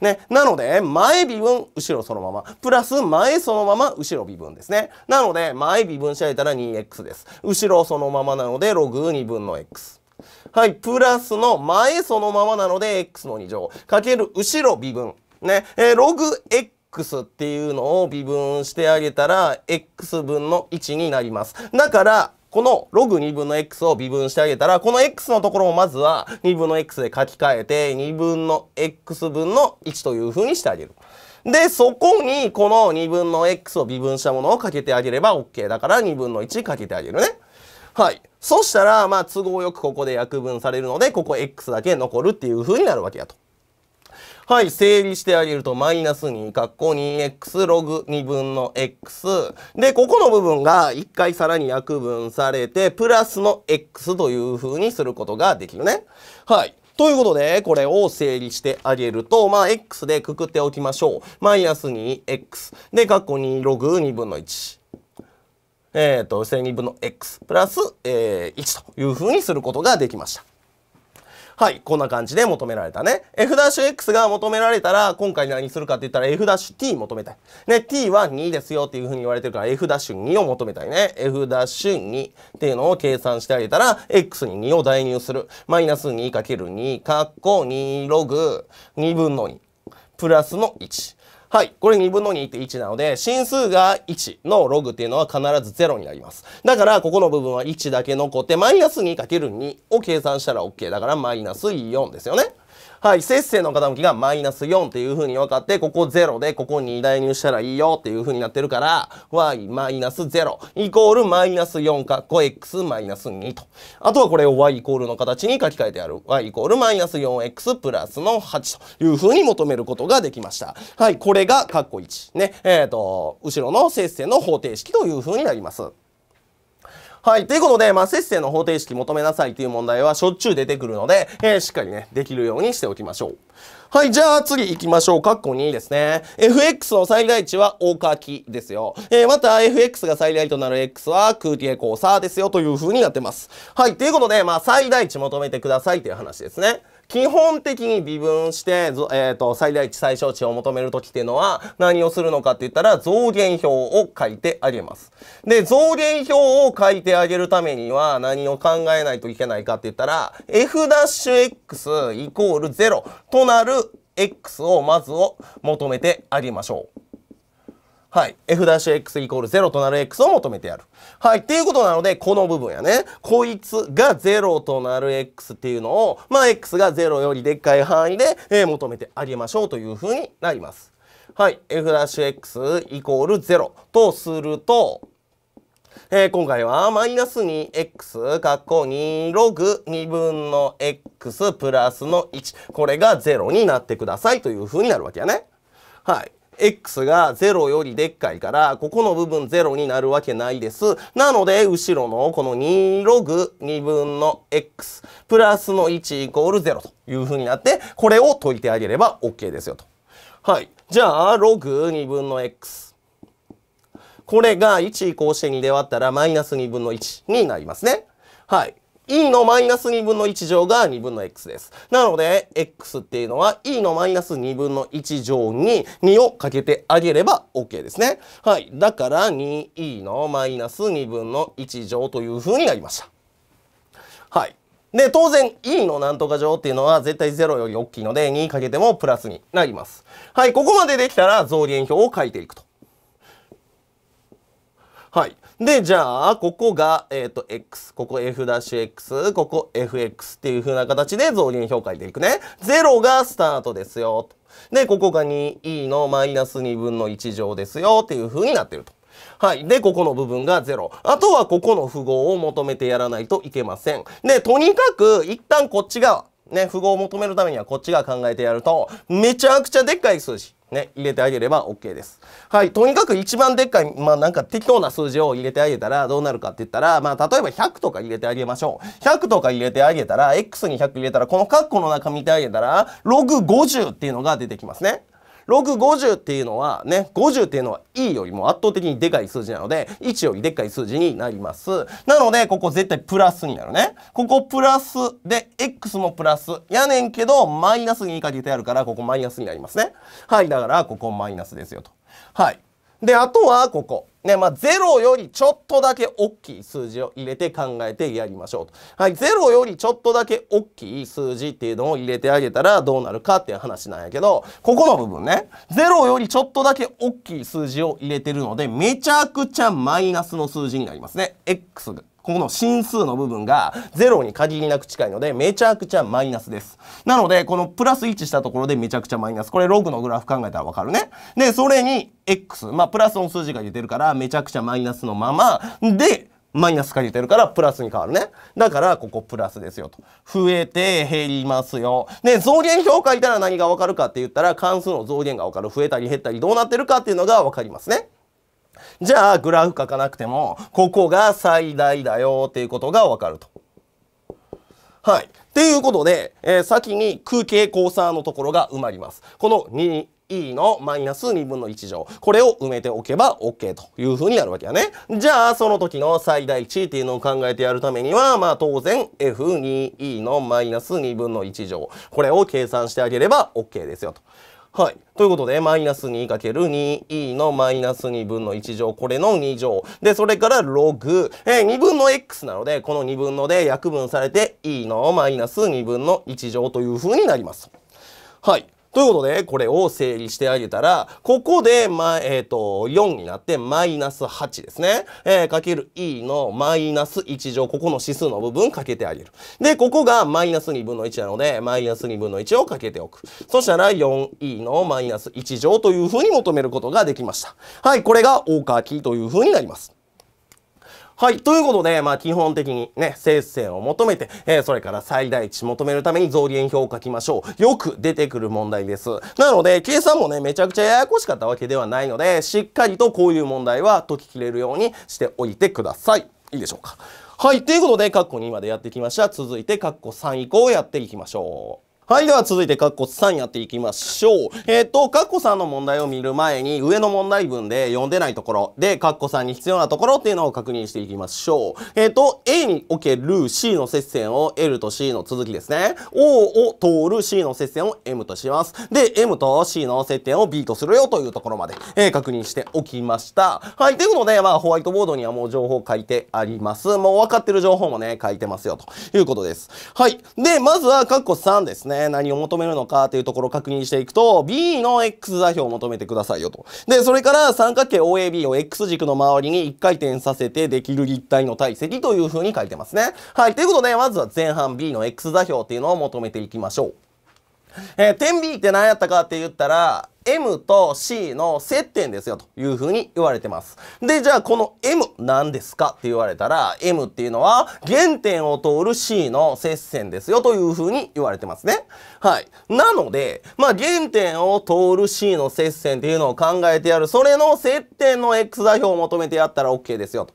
ね。なので、前微分、後ろそのまま。プラス、前そのまま、後ろ微分ですね。なので、前微分しちゃえたら 2x です。後ろそのままなので、ログ2分の x。はい、プラスの前そのままなので、x の2乗。かける後ろ微分。ね。えー、ログ x っていうのを微分してあげたら x 分の1になります。だから、このログ2分の x を微分してあげたら、この x のところをまずは2分の x で書き換えて、2分の x 分の1という風にしてあげる。で、そこにこの2分の x を微分したものをかけてあげれば OK。だから2分の1かけてあげるね。はい。そしたら、まあ都合よくここで約分されるので、ここ x だけ残るっていう風になるわけだと。はい、整理してあげると、マイナス2、括弧 2x ログ2分の x。で、ここの部分が一回さらに約分されて、プラスの x という風にすることができるね。はい。ということで、これを整理してあげると、まあ、x でくくっておきましょう。マイナス 2x。で、括弧2ログ2分の1。えっ、ー、と、正二分の x プラス、えー、1というふうにすることができました。はい、こんな感じで求められたね。F-X が求められたら、今回何するかって言ったら F-T 求めたい。ね、T は2ですよっていう風に言われてるから F-2 を求めたいね。F-2 っていうのを計算してあげたら、X に2を代入する。マイナス 2×2 かっこ2ログ2分の2。プラスの1。はい。これ2分の2って1なので、真数が1のログっていうのは必ず0になります。だから、ここの部分は1だけ残って、マイナス 2×2 を計算したら OK。だから、マイナス4ですよね。はい、接線の傾きがマイナス4っていう風に分かって、ここ0で、ここに代入したらいいよっていう風になってるから、y マイナス0イコールマイナス4かっこ x マイナス2と。あとはこれを y イコールの形に書き換えてある。y イコールマイナス 4x プラスの8という風に求めることができました。はい、これがカッコ1。ね、えっ、ー、と、後ろの接線の方程式という風になります。はい。ということで、まあ、節制の方程式求めなさいという問題はしょっちゅう出てくるので、えー、しっかりね、できるようにしておきましょう。はい、じゃあ次行きましょう。カッコ2ですね。fx の最大値は大きですよ。えー、また fx が最大となる x は空気エコーサーですよという風になってます。はい、ということで、まあ最大値求めてくださいという話ですね。基本的に微分して、えーと、最大値最小値を求める時っていうのは何をするのかって言ったら増減表を書いてあげます。で、増減表を書いてあげるためには何を考えないといけないかって言ったら f'x イコール0となる x をまずを求めてあげましょう。はい。f-x イコール0となる x を求めてやる。はい。っていうことなので、この部分やね。こいつが0となる x っていうのを、まあ、x が0よりでっかい範囲で、えー、求めてあげましょうというふうになります。はい。f-x イコール0とすると、えー、今回はマイナス 2x かっこ2ログ2分の x プラスの1これが0になってくださいというふうになるわけやね。はい。x が0よりでっかいから、ここの部分0になるわけないです。なので、後ろのこの2ログ2分の x プラスの1イコール0という風になって、これを解いてあげれば OK ですよと。はい。じゃあ、ログ2分の x。これが1移行して2で割ったらマイナス2分の1になりますね。はい。e のマイナス2分の1乗が2分の x です。なので、x っていうのは e のマイナス2分の1乗に2をかけてあげれば OK ですね。はい。だから 2e のマイナス2分の1乗という風になりました。はい。で、当然 E のなんとか乗っていうのは絶対0より大きいので2かけてもプラスになります。はい、ここまでできたら増減表を書いていくと。はい。で、じゃあ、ここが、えっ、ー、と、x、ここ f'x、ここ fx っていう風な形で増減表価でいくね。0がスタートですよ。で、ここが 2e のマイナス2分の1乗ですよっていう風になってると。はい。で、ここの部分が0。あとはここの符号を求めてやらないといけません。で、とにかく、一旦こっち側。ね、符号を求めるためにはこっち側考えてやると、めちゃくちゃでっかい数字。ね、入れてあげれば OK です。はい、とにかく一番でっかい、まあなんか適当な数字を入れてあげたらどうなるかって言ったら、まあ例えば100とか入れてあげましょう。100とか入れてあげたら、X に100入れたら、この括弧の中見てあげたら、ログ50っていうのが出てきますね。650っていうのはね50っていうのは E よりも圧倒的にでかい数字なので1よりでっかい数字になりますなのでここ絶対プラスになるねここプラスで X もプラスやねんけどマイナスにかけてあるからここマイナスになりますねはいだからここマイナスですよとはいであとはここね、まあ、0よりちょっとだけ大きい数字を入れて考えてやりましょうと。はい、0よりちょっとだけ大きい数字っていうのを入れてあげたらどうなるかっていう話なんやけど、ここの部分ね、0よりちょっとだけ大きい数字を入れてるので、めちゃくちゃマイナスの数字になりますね。x がこの真数の部分が0に限りなく近いのでめちゃくちゃマイナスです。なのでこのプラス1したところでめちゃくちゃマイナス。これログのグラフ考えたらわかるね。で、それに x、まあプラスの数字が出てるからめちゃくちゃマイナスのままでマイナスかってるからプラスに変わるね。だからここプラスですよと。増えて減りますよ。で、増減表書いたら何がわかるかって言ったら関数の増減がわかる。増えたり減ったりどうなってるかっていうのがわかりますね。じゃあグラフ書かなくてもここが最大だよっていうことがわかると。はい。っていうことで、えー、先に空径交差のところが埋まります。この 2e のマイナス2分の1乗。これを埋めておけば OK というふうになるわけやね。じゃあ、その時の最大値っていうのを考えてやるためには、まあ当然 f2e のマイナス2分の1乗。これを計算してあげれば OK ですよと。はい。ということで、マイナス 2×2e のマイナス2分の1乗、これの2乗。で、それからログ、えー、2分の x なので、この2分ので約分されて e のマイナス2分の1乗というふうになります。はい。ということで、これを整理してあげたら、ここで、ま、えっ、ー、と、4になって、マイナス8ですね。えー、かける e のマイナス1乗、ここの指数の部分かけてあげる。で、ここがマイナス2分の1なので、マイナス2分の1をかけておく。そしたら 4e のマイナス1乗というふうに求めることができました。はい、これが大書きというふうになります。はい。ということで、まあ、基本的にね、生成を求めて、えー、それから最大値求めるために増減表を書きましょう。よく出てくる問題です。なので、計算もね、めちゃくちゃややこしかったわけではないので、しっかりとこういう問題は解ききれるようにしておいてください。いいでしょうか。はい。ということで、カッコ2までやってきました。続いて、カッコ3以降やっていきましょう。はい、では続いてカッコ3やっていきましょう。えっ、ー、と、カッコ3の問題を見る前に、上の問題文で読んでないところで、カッコ3に必要なところっていうのを確認していきましょう。えっ、ー、と、A における C の接線を L と C の続きですね。O を通る C の接線を M とします。で、M と C の接点を B とするよというところまで、えー、確認しておきました。はい、ということで、まあ、ホワイトボードにはもう情報書いてあります。もう分かってる情報もね、書いてますよということです。はい。で、まずはカッコ3ですね。何を求めるのかというところを確認していくと、B の X 座標を求めてくださいよと。で、それから三角形 OAB を X 軸の周りに1回転させてできる立体の体積というふうに書いてますね。はい。ということで、まずは前半 B の X 座標っていうのを求めていきましょう。えー、点 B って何やったかって言ったら、M と C の接点ですよというふうに言われてます。で、じゃあこの M 何ですかって言われたら、M っていうのは原点を通る C の接線ですよというふうに言われてますね。はい。なので、まあ原点を通る C の接線っていうのを考えてやる、それの接点の X 座標を求めてやったら OK ですよと。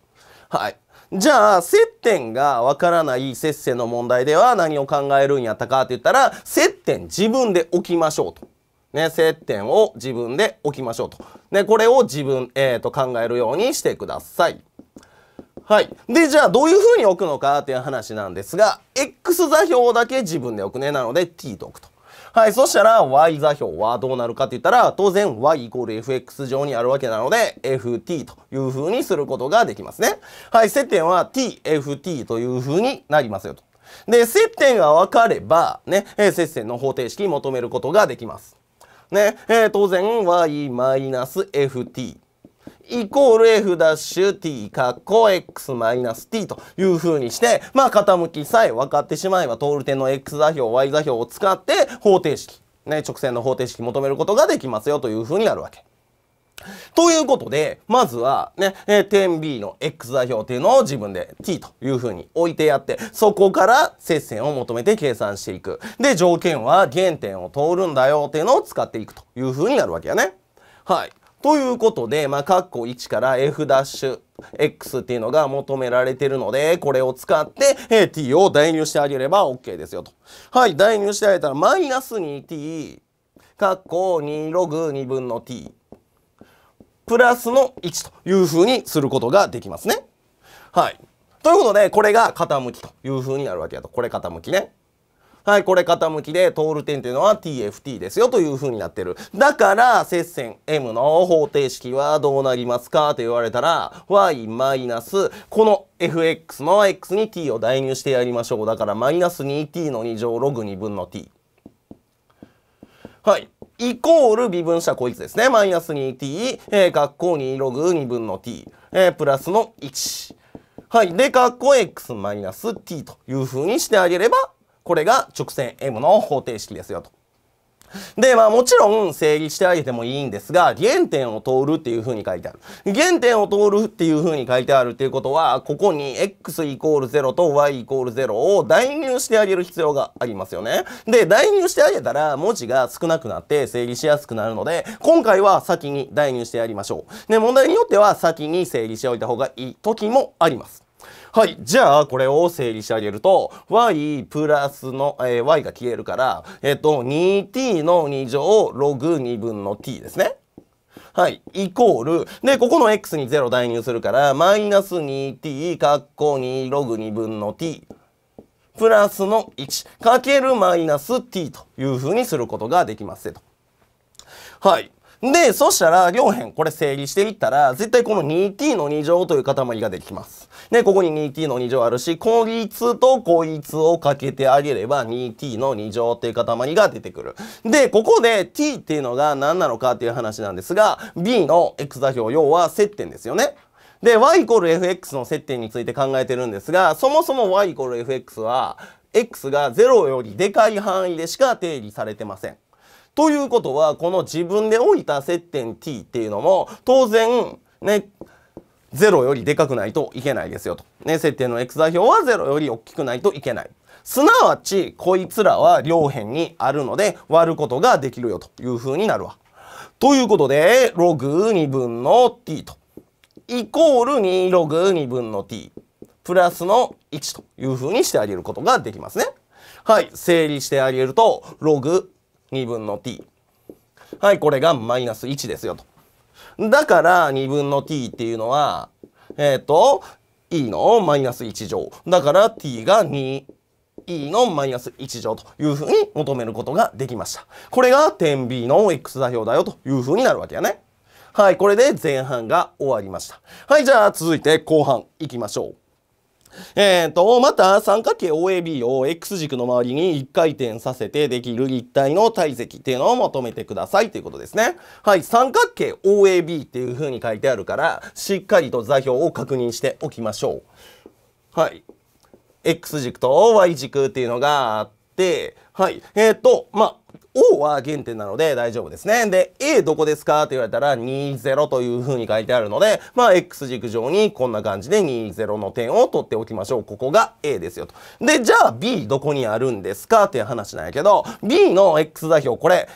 はい。じゃあ、接点がわからない接線の問題では何を考えるんやったかって言ったら、接点自分で置きましょうと。ね、接点を自分で置きましょうと。ね、これを自分、えー、と考えるようにしてください。はい。で、じゃあ、どういう風に置くのかっていう話なんですが、X 座標だけ自分で置くね。なので、t と置くと。はい、そしたら y 座標はどうなるかって言ったら、当然 y イコール fx 上にあるわけなので、ft という風にすることができますね。はい、接点は tft という風になりますよと。で、接点が分かれば、ね、えー、接線の方程式求めることができます。ね、えー、当然 y-ft イコール f ダッシュ t かっこ x マイナス t という風にして、まあ傾きさえ分かってしまえば、通る点の x 座標、y 座標を使って方程式、ね、直線の方程式求めることができますよという風になるわけ。ということで、まずはね、えー、点 B の x 座標っていうのを自分で t というふうに置いてやって、そこから接線を求めて計算していく。で、条件は原点を通るんだよっていうのを使っていくというふうになるわけやね。はい。ということで、まあ、カッコ1から F' X っていうのが求められてるので、これを使って、えー、t を代入してあげれば OK ですよと。はい、代入してあげたら、マイナス 2t、カッコ2ログ2分の t、プラスの1というふうにすることができますね。はい。ということで、これが傾きというふうになるわけやと。これ傾きね。はい、これ傾きで通る点っていうのは TFT ですよという風になってる。だから、接線 M の方程式はどうなりますかと言われたら、y マイナス、この fx の x に t を代入してやりましょう。だから、マイナス 2t の2乗ログ2分の t。はい。イコール微分したこいつですね。マイナス 2t、えー、括弧2ログ2分の t、えー、プラスの1。はい。で、括弧 x マイナス t という風にしてあげればこれが直線 M の方程式ですよと。で、まあもちろん整理してあげてもいいんですが、原点を通るっていう風に書いてある。原点を通るっていう風に書いてあるっていうことは、ここに x イコール0と y イコール0を代入してあげる必要がありますよね。で、代入してあげたら文字が少なくなって整理しやすくなるので、今回は先に代入してやりましょう。で、問題によっては先に整理しておいた方がいい時もあります。はい。じゃあ、これを整理してあげると、y プラスの、えー、y が消えるから、えっ、ー、と、2t の2乗ログ2分の t ですね。はい。イコール。で、ここの x に0代入するから、マイナス 2t、かっこ2ログ2分の t。プラスの1かけるマイナス t というふうにすることができますと。はい。で、そしたら両辺これ整理していったら、絶対この 2t の2乗という塊ができます。で、ここに 2t の2乗あるし、こいつとこいつをかけてあげれば 2t の2乗っていう塊が出てくる。で、ここで t っていうのが何なのかっていう話なんですが、b の x 座標、要は接点ですよね。で、y イコール fx の接点について考えてるんですが、そもそも y イコール fx は、x が0よりでかい範囲でしか定義されてません。ということは、この自分で置いた接点 t っていうのも、当然、ね、0よりでかくないといけないですよと。ね、設定の x 座標は0より大きくないといけない。すなわち、こいつらは両辺にあるので割ることができるよという風になるわ。ということで、ログ2分の t と、イコール2ログ2分の t、プラスの1という風にしてあげることができますね。はい、整理してあげると、ログ2分の t。はい、これがマイナス1ですよと。だから2分の t っていうのは、えっ、ー、と、e のマイナス1乗。だから t が 2e のマイナス1乗というふうに求めることができました。これが点 b の x 座標だよというふうになるわけやね。はい、これで前半が終わりました。はい、じゃあ続いて後半いきましょう。えー、っと、また三角形 OAB を X 軸の周りに1回転させてできる立体の体積っていうのを求めてくださいということですね。はい、三角形 OAB っていう風に書いてあるから、しっかりと座標を確認しておきましょう。はい。X 軸と Y 軸っていうのがあって、はい。えー、っと、まあ、O は原点なので大丈夫ですね。で、A どこですかって言われたら20という風に書いてあるので、まあ X 軸上にこんな感じで20の点を取っておきましょう。ここが A ですよと。で、じゃあ B どこにあるんですかっていう話なんやけど、B の X 座標これ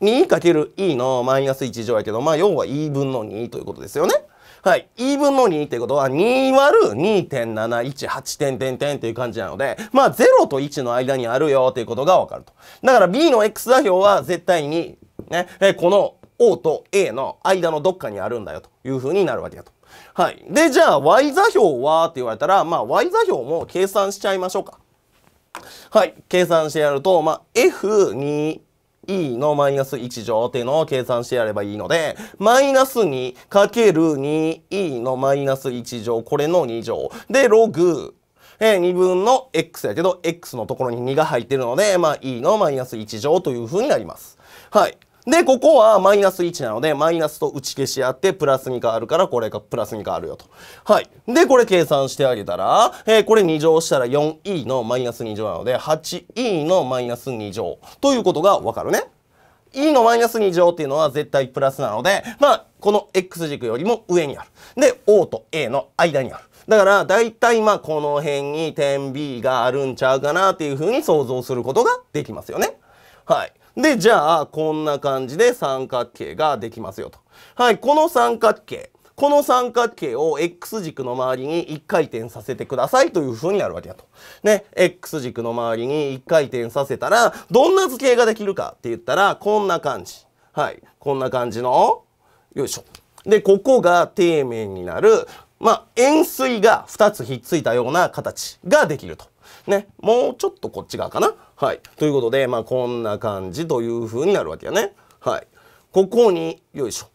2×E のマイナス1乗やけど、まあ要は E 分の2ということですよね。はい。E 分の2っていうことは、2割る2.718点点点っていう感じなので、まあ、0と1の間にあるよっていうことがわかると。だから B の X 座標は絶対に、ね、えこの O と A の間のどっかにあるんだよというふうになるわけだと。はい。で、じゃあ Y 座標はって言われたら、まあ Y 座標も計算しちゃいましょうか。はい。計算してやると、まあ F2、e のマイナス1乗っていうのを計算してやればいいので、マイナス 2×2e のマイナス1乗、これの2乗。で、ログ、えー、2分の x やけど、x のところに2が入ってるので、まあ e のマイナス1乗という風になります。はい。で、ここはマイナス1なので、マイナスと打ち消し合って、プラスに変わるから、これがプラスに変わるよと。はい。で、これ計算してあげたら、えー、これ2乗したら 4e のマイナス2乗なので、8e のマイナス2乗ということがわかるね。e のマイナス2乗っていうのは絶対プラスなので、まあ、この x 軸よりも上にある。で、o と a の間にある。だから、だいたいまあ、この辺に点 b があるんちゃうかなっていうふうに想像することができますよね。はい。で、じゃあ、こんな感じで三角形ができますよと。はい、この三角形。この三角形を X 軸の周りに1回転させてくださいという風になるわけだと。ね、X 軸の周りに1回転させたら、どんな図形ができるかって言ったら、こんな感じ。はい、こんな感じの、よいしょ。で、ここが底面になる、まあ、円錐が2つひっついたような形ができると。ね、もうちょっとこっち側かな。はい。ということで、まあ、こんな感じといううになるわけやね。はい。ここに、よいしょ。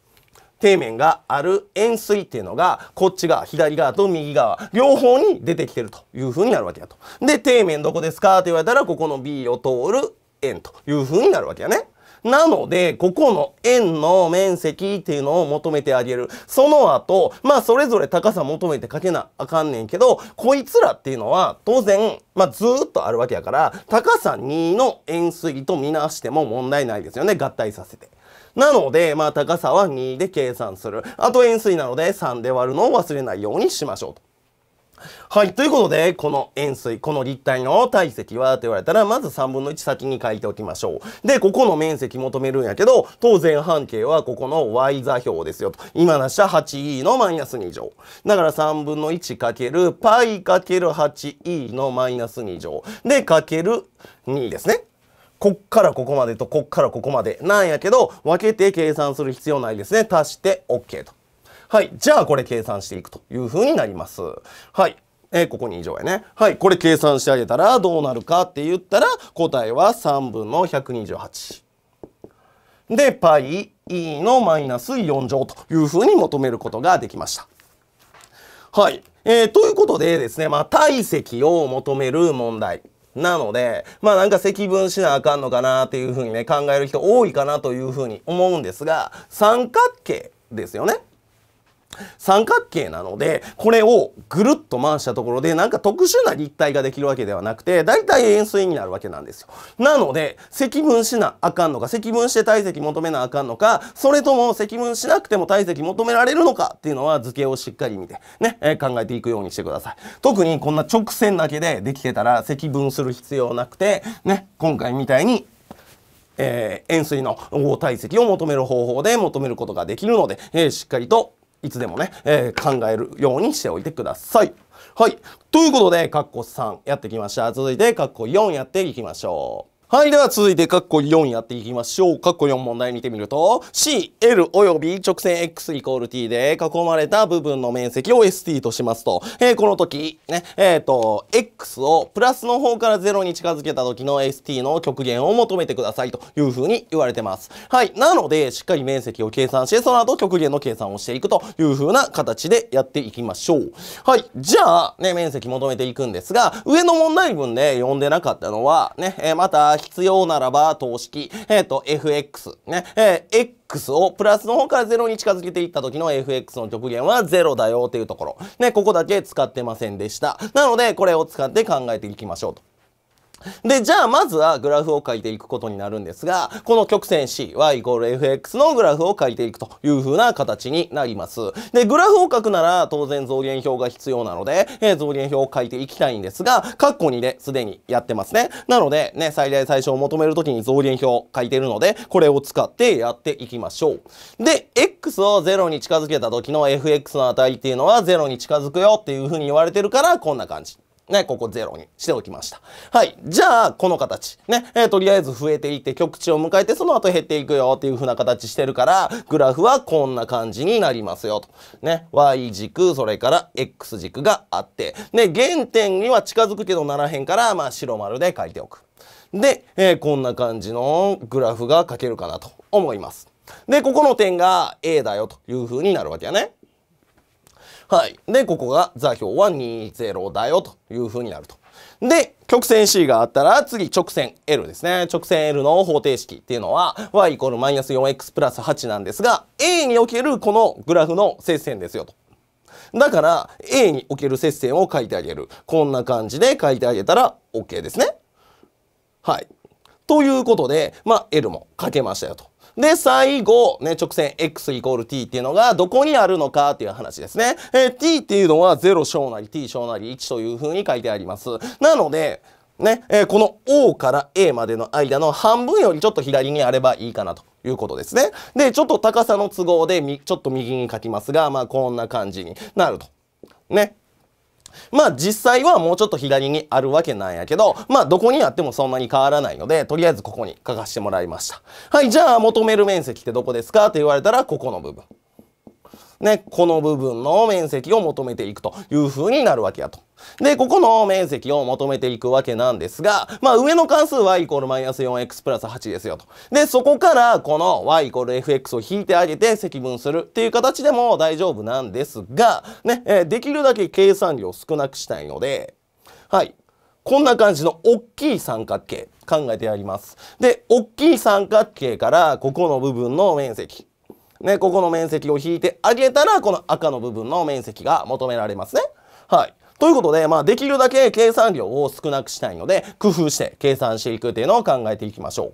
底面がある円錐っていうのがこっち側左側と右側両方に出てきてるというふうになるわけやと。で底面どこですかと言われたらここの B を通る円というふうになるわけやね。なので、ここの円の面積っていうのを求めてあげる。その後、まあそれぞれ高さ求めてかけなあかんねんけど、こいつらっていうのは当然、まあずーっとあるわけやから、高さ2の円錐とみなしても問題ないですよね。合体させて。なので、まあ高さは2で計算する。あと円錐なので3で割るのを忘れないようにしましょうと。はい。ということで、この円錐、この立体の体積はって言われたら、まず3分の1先に書いておきましょう。で、ここの面積求めるんやけど、当然半径はここの y 座標ですよと。今出した 8e のマイナス2乗。だから3分の1かける π かける 8e のマイナス2乗。で、かける2ですね。こっからここまでとこっからここまでなんやけど分けて計算する必要ないですね足して OK と。はい。じゃあこれ計算していくというふうになります。はい。えー、ここに以上やね。はい。これ計算してあげたらどうなるかって言ったら答えは3分の128。で、πe のマイナス4乗というふうに求めることができました。はい。えー、ということでですね、まあ、体積を求める問題。なので、まあなんか積分しなあかんのかなっていうふうにね、考える人多いかなというふうに思うんですが、三角形ですよね。三角形なのでこれをぐるっと回したところでなんか特殊な立体ができるわけではなくて大体円錐になるわけなんですよ。なので積分しなあかんのか積分して体積求めなあかんのかそれとも積分しなくても体積求められるのかっていうのは図形をしっかり見てね、えー、考えていくようにしてください。特にこんな直線だけでできてたら積分する必要なくてね今回みたいにえー、円錐の体積を求める方法で求めることができるので、えー、しっかりといつでもね、えー、考えるようにしておいてください。はい。ということで、カッコ3やってきました。続いて、カッコ4やっていきましょう。はい、では続いて、カッコ4やっていきましょう。カッコ4問題見てみると、C、L および直線 X イコール T で囲まれた部分の面積を ST としますと、えー、この時、ね、えっ、ー、と、X をプラスの方から0に近づけた時の ST の極限を求めてくださいというふうに言われてます。はい、なので、しっかり面積を計算して、その後極限の計算をしていくというふうな形でやっていきましょう。はい、じゃあ、ね、面積求めていくんですが、上の問題文で読んでなかったのは、ね、えー、また、必要ならば等式、えっ、ー、と、fx、ね、えー、x をプラスの方から0に近づけていった時の fx の極限は0だよっていうところ。ね、ここだけ使ってませんでした。なので、これを使って考えていきましょうと。で、じゃあまずはグラフを書いていくことになるんですが、この曲線 C、y イコール fx のグラフを書いていくという風な形になります。で、グラフを書くなら当然増減表が必要なので、えー、増減表を書いていきたいんですが、括弧2ですでにやってますね。なので、ね、最大最小を求めるときに増減表を書いてるので、これを使ってやっていきましょう。で、x を0に近づけた時の fx の値っていうのは0に近づくよっていう風に言われてるから、こんな感じ。ね、ここ0にしておきました。はい。じゃあ、この形。ね、えー、とりあえず増えていって極値を迎えて、その後減っていくよっていう風な形してるから、グラフはこんな感じになりますよと。ね、y 軸、それから x 軸があって、ね、原点には近づくけどならへんから、まあ、白丸で書いておく。で、えー、こんな感じのグラフが書けるかなと思います。で、ここの点が A だよという風になるわけやね。はい。で、ここが座標は20だよというふうになると。で、曲線 C があったら、次直線 L ですね。直線 L の方程式っていうのは、y イコールマイナス 4x プラス8なんですが、A におけるこのグラフの接線ですよと。だから、A における接線を書いてあげる。こんな感じで書いてあげたら OK ですね。はい。ということで、まあ、L も書けましたよと。で、最後、ね、直線 x イコール t っていうのがどこにあるのかっていう話ですね。えー、t っていうのは0小なり t 小なり1というふうに書いてあります。なので、ね、えー、この O から A までの間の半分よりちょっと左にあればいいかなということですね。で、ちょっと高さの都合でちょっと右に書きますが、まあこんな感じになると。ね。まあ実際はもうちょっと左にあるわけなんやけど、まあどこにあってもそんなに変わらないので、とりあえずここに書かせてもらいました。はい、じゃあ求める面積ってどこですかって言われたら、ここの部分。ね、この部分の面積を求めていくというふうになるわけやと。で、ここの面積を求めていくわけなんですが、まあ上の関数 y イコールマイナス 4x プラス8ですよと。で、そこからこの y イコール fx を引いてあげて積分するっていう形でも大丈夫なんですが、ね、えー、できるだけ計算量を少なくしたいので、はい。こんな感じの大きい三角形考えてやります。で、大きい三角形からここの部分の面積。ね、ここの面積を引いてあげたら、この赤の部分の面積が求められますね。はい。ということで、まあ、できるだけ計算量を少なくしたいので、工夫して計算していくっていうのを考えていきましょう。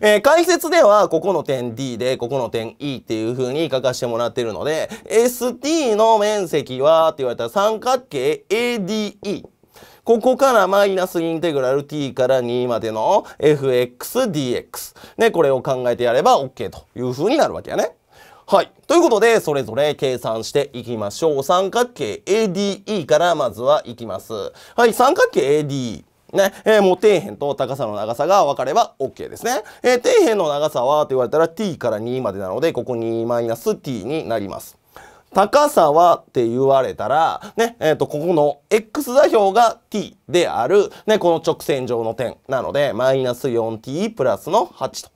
えー、解説では、ここの点 D で、ここの点 E っていう風に書かせてもらってるので、ST の面積は、って言われたら三角形 ADE ここからマイナスインテグラル t から2までの fxdx。ね、これを考えてやれば OK という風になるわけやね。はい。ということで、それぞれ計算していきましょう。三角形 ADE からまずはいきます。はい。三角形 ADE。ね、えー、もう底辺と高さの長さが分かれば OK ですね。えー、底辺の長さはと言われたら t から2までなので、ここ2 t になります。高さはって言われたら、ね、えっ、ー、と、ここの x 座標が t である、ね、この直線上の点なので、マイナス 4t プラスの8と。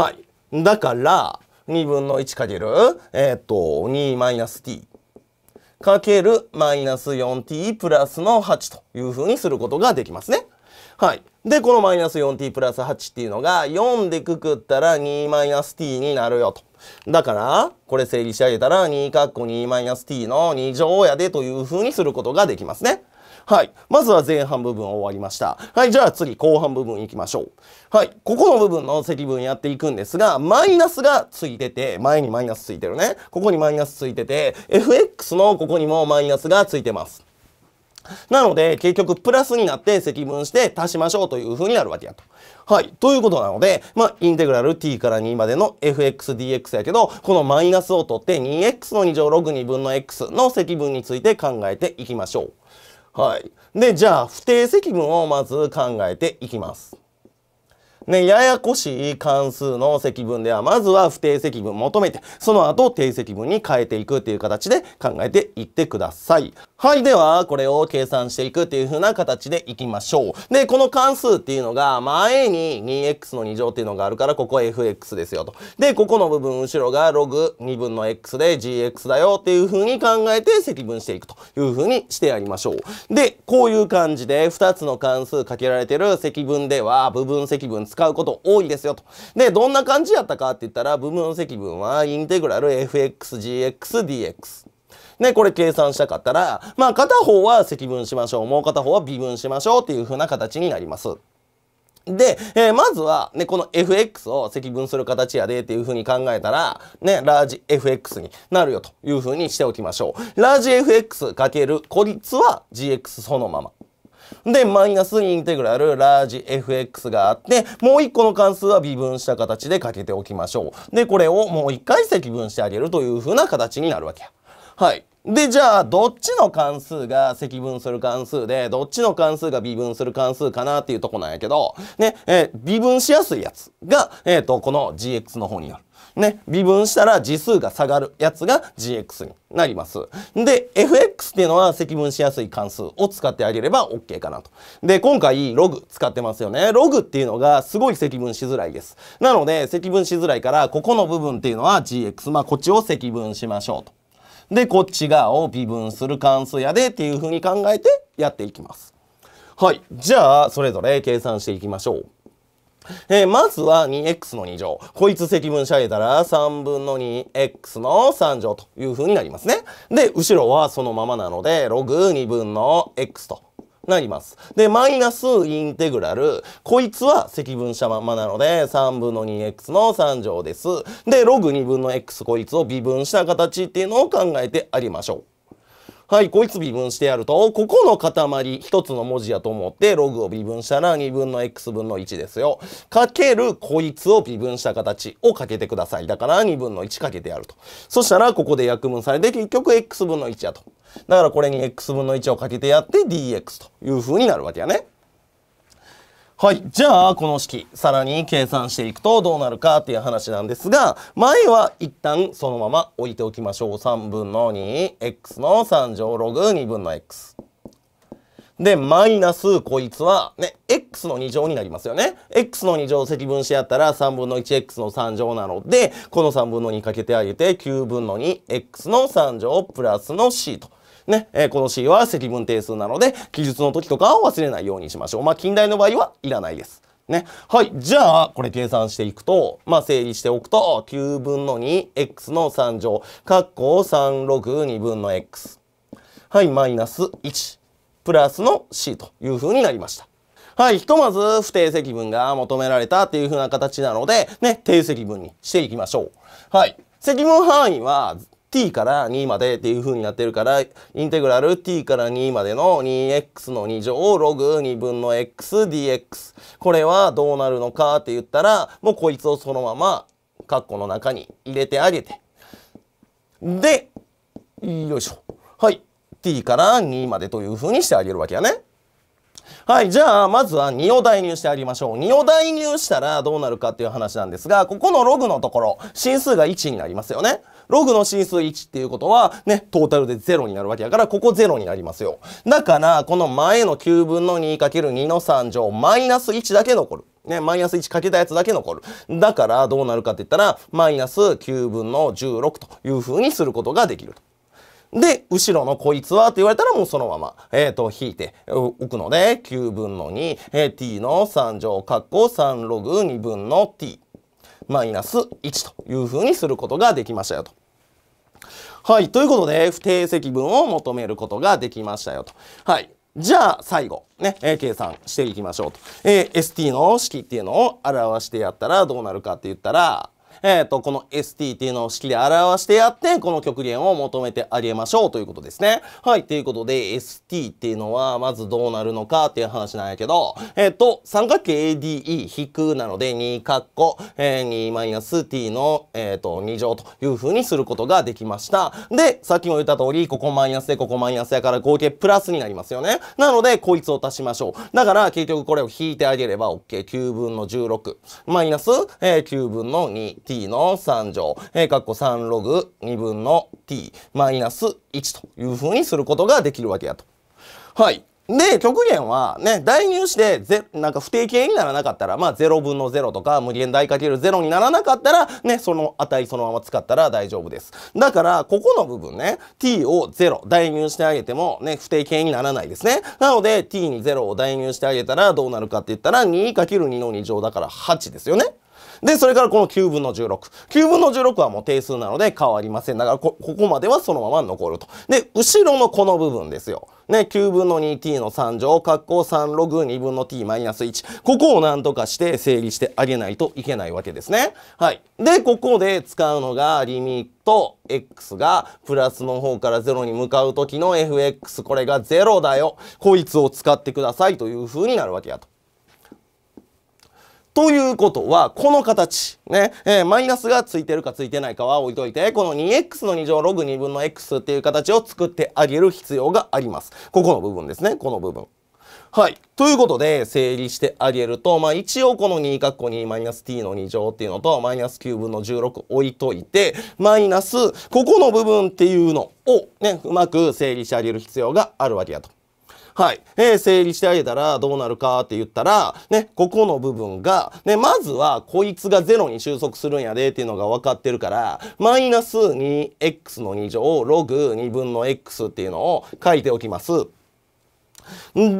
はい。だから、2分の1かける、えっ、ー、と、2マイナス t かけるマイナス 4t プラスの8というふうにすることができますね。はい。で、このマイナス 4t プラス8っていうのが4でくくったら2マイナス t になるよと。だから、これ整理してあげたら、2カッコ 2-t の2乗やでという風にすることができますね。はい。まずは前半部分終わりました。はい。じゃあ次、後半部分行きましょう。はい。ここの部分の積分やっていくんですが、マイナスがついてて、前にマイナスついてるね。ここにマイナスついてて、fx のここにもマイナスがついてます。なので、結局、プラスになって積分して足しましょうという風になるわけやと。はい。ということなので、まあ、インテグラル t から2までの fxdx やけど、このマイナスを取って 2x の2乗ログ2分の x の積分について考えていきましょう。はい。で、じゃあ、不定積分をまず考えていきます。ね、ややこしい関数の積分では、まずは不定積分求めて、その後定積分に変えていくっていう形で考えていってください。はい、では、これを計算していくっていう風な形でいきましょう。で、この関数っていうのが、前に 2x の2乗っていうのがあるから、ここ fx ですよと。で、ここの部分、後ろがログ2分の x で gx だよっていう風に考えて積分していくという風にしてやりましょう。で、こういう感じで、2つの関数かけられてる積分では、部分積分使うこと多いですよと。で、どんな感じやったかって言ったら、部分積分は、インテグラル fxgxdx。ね、これ計算したかったら、まあ片方は積分しましょう。もう片方は微分しましょうっていう風な形になります。で、えー、まずは、ね、この fx を積分する形やでっていう風に考えたら、ね、ラージ fx になるよという風にしておきましょう。ラージ fx かける孤立は gx そのまま。で、マイナスインテグラルラージ fx があって、もう一個の関数は微分した形でかけておきましょう。で、これをもう一回積分してあげるという風な形になるわけや。はい。で、じゃあ、どっちの関数が積分する関数で、どっちの関数が微分する関数かなっていうとこなんやけど、ね、えー、微分しやすいやつが、えっ、ー、と、この GX の方にある。ね、微分したら次数が下がるやつが GX になります。で、FX っていうのは積分しやすい関数を使ってあげれば OK かなと。で、今回ログ使ってますよね。ログっていうのがすごい積分しづらいです。なので、積分しづらいから、ここの部分っていうのは GX、まあこっちを積分しましょうと。でこっち側を微分する関数やでっていうふうに考えてやっていきます。はいじゃあそれぞれ計算していきましょう。えー、まずは 2x の2乗。こいつ積分し上げたら3分の 2x の3乗というふうになりますね。で、後ろはそのままなので、l o 2分の x となります。で、マイナスインテグラル。こいつは積分したまんまなので、3分の 2x の3乗です。で、ログ2分の x こいつを微分した形っていうのを考えてありましょう。はい、こいつ微分してやると、ここの塊、一つの文字やと思って、ログを微分したら2分の x 分の1ですよ。かける、こいつを微分した形をかけてください。だから2分の1かけてやると。そしたら、ここで約分されて、結局 x 分の1やと。だからこれに x 分の1をかけてやって dx というふうになるわけやね。はい。じゃあ、この式、さらに計算していくとどうなるかっていう話なんですが、前は一旦そのまま置いておきましょう。3分の 2x の3乗ログ2分の x。で、マイナス、こいつは、ね、x の2乗になりますよね。x の2乗を積分してやったら3分の 1x の3乗なので、この3分の2かけてあげて、9分の 2x の3乗プラスの c とね、えー、この C は積分定数なので、記述の時とかを忘れないようにしましょう。まあ、近代の場合はいらないです。ね。はい。じゃあ、これ計算していくと、まあ、整理しておくと、9分の 2x の3乗、括弧362分の x。はい、マイナス1、プラスの c という風になりました。はい、ひとまず不定積分が求められたっていう風な形なので、ね、定積分にしていきましょう。はい。積分範囲は t から2までっていう風になってるからインテグラル t から2までの 2x の2乗ログ2分の xdx これはどうなるのかって言ったらもうこいつをそのまま括弧の中に入れてあげてでよいしょはい t から2までという風にしてあげるわけやね。はい、じゃあまずは2を代入してありましょう。2を代入したらどうなるかっていう話なんですが、ここのログのところ、進数が1になりますよね。ログの進数1っていうことは、ね、トータルで0になるわけやから、ここ0になりますよ。だから、この前の9分の 2×2 の3乗、マイナス1だけ残る。ね、マイナス1かけたやつだけ残る。だから、どうなるかって言ったら、マイナス9分の16という風にすることができると。で、後ろのこいつはって言われたらもうそのまま、えっ、ー、と、引いておくので、9分の2、えー、t の3乗、括弧3ログ2分の t、マイナス1という風にすることができましたよと。はい。ということで、不定積分を求めることができましたよと。はい。じゃあ、最後、ね、えー、計算していきましょうと。えー、ST の式っていうのを表してやったらどうなるかって言ったら、えっ、ー、と、この ST っていうのを式で表してやって、この極限を求めてあげましょうということですね。はい、ということで ST っていうのは、まずどうなるのかっていう話なんやけど、えっ、ー、と、三角形 ADE 引くなので2括弧、えー、2-t の、えっ、ー、と、2乗という風にすることができました。で、さっきも言った通り、ここマイナスでここマイナスやから合計プラスになりますよね。なので、こいつを足しましょう。だから、結局これを引いてあげれば OK。9分の16。マイナス、えー、9分の 2t t の3乗、えー、かっこ3ログ2分の t マイナス1というふうにすることができるわけやと。はい。で、極限はね、代入してぜ、なんか不定形にならなかったら、まあ0分の0とか無限大かける0にならなかったら、ね、その値そのまま使ったら大丈夫です。だから、ここの部分ね、t を0代入してあげてもね、不定形にならないですね。なので、t に0を代入してあげたらどうなるかって言ったら、2る2の2乗だから8ですよね。で、それからこの9分の16。9分の16はもう定数なので変わりません。だからこ、ここまではそのまま残ると。で、後ろのこの部分ですよ。ね、9分の 2t の3乗、括弧3ログ2分の t マイナス1。ここを何とかして整理してあげないといけないわけですね。はい。で、ここで使うのがリミット x がプラスの方から0に向かう時の fx これが0だよ。こいつを使ってくださいという風になるわけやと。ということは、この形、ね、えー、マイナスがついてるかついてないかは置いといて、この 2x の2乗ログ2分の x っていう形を作ってあげる必要があります。ここの部分ですね、この部分。はい。ということで、整理してあげると、まあ一応この2括弧2マイナス t の2乗っていうのと、マイナス9分の16置いといて、マイナス、ここの部分っていうのをね、うまく整理してあげる必要があるわけだと。はい。えー、整理してあげたらどうなるかって言ったら、ね、ここの部分が、ね、まずはこいつが0に収束するんやでっていうのが分かってるから、マイナス 2x の2乗ログ2分の x っていうのを書いておきます。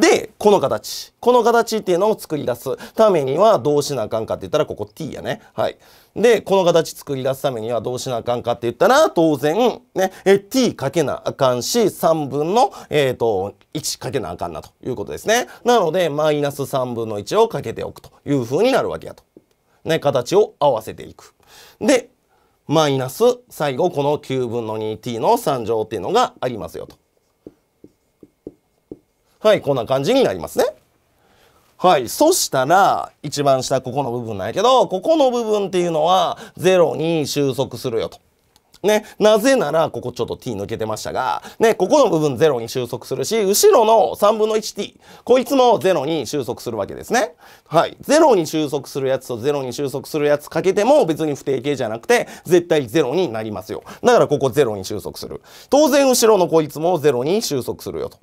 で、この形。この形っていうのを作り出すためにはどうしなあかんかって言ったら、ここ t やね。はい。で、この形作り出すためにはどうしなあかんかって言ったら、当然、ね、え、t かけなあかんし、3分の、えっ、ー、と、1かけなあかんなということですね。なので、マイナス3分の1をかけておくというふうになるわけやと。ね、形を合わせていく。で、マイナス、最後この9分の 2t の3乗っていうのがありますよと。はい、こんな感じになりますね。はい。そしたら、一番下ここの部分なんやけど、ここの部分っていうのは0に収束するよと。ね。なぜなら、ここちょっと t 抜けてましたが、ね、ここの部分0に収束するし、後ろの3分の 1t、こいつも0に収束するわけですね。はい。0に収束するやつと0に収束するやつかけても別に不定形じゃなくて、絶対0になりますよ。だからここ0に収束する。当然後ろのこいつも0に収束するよと。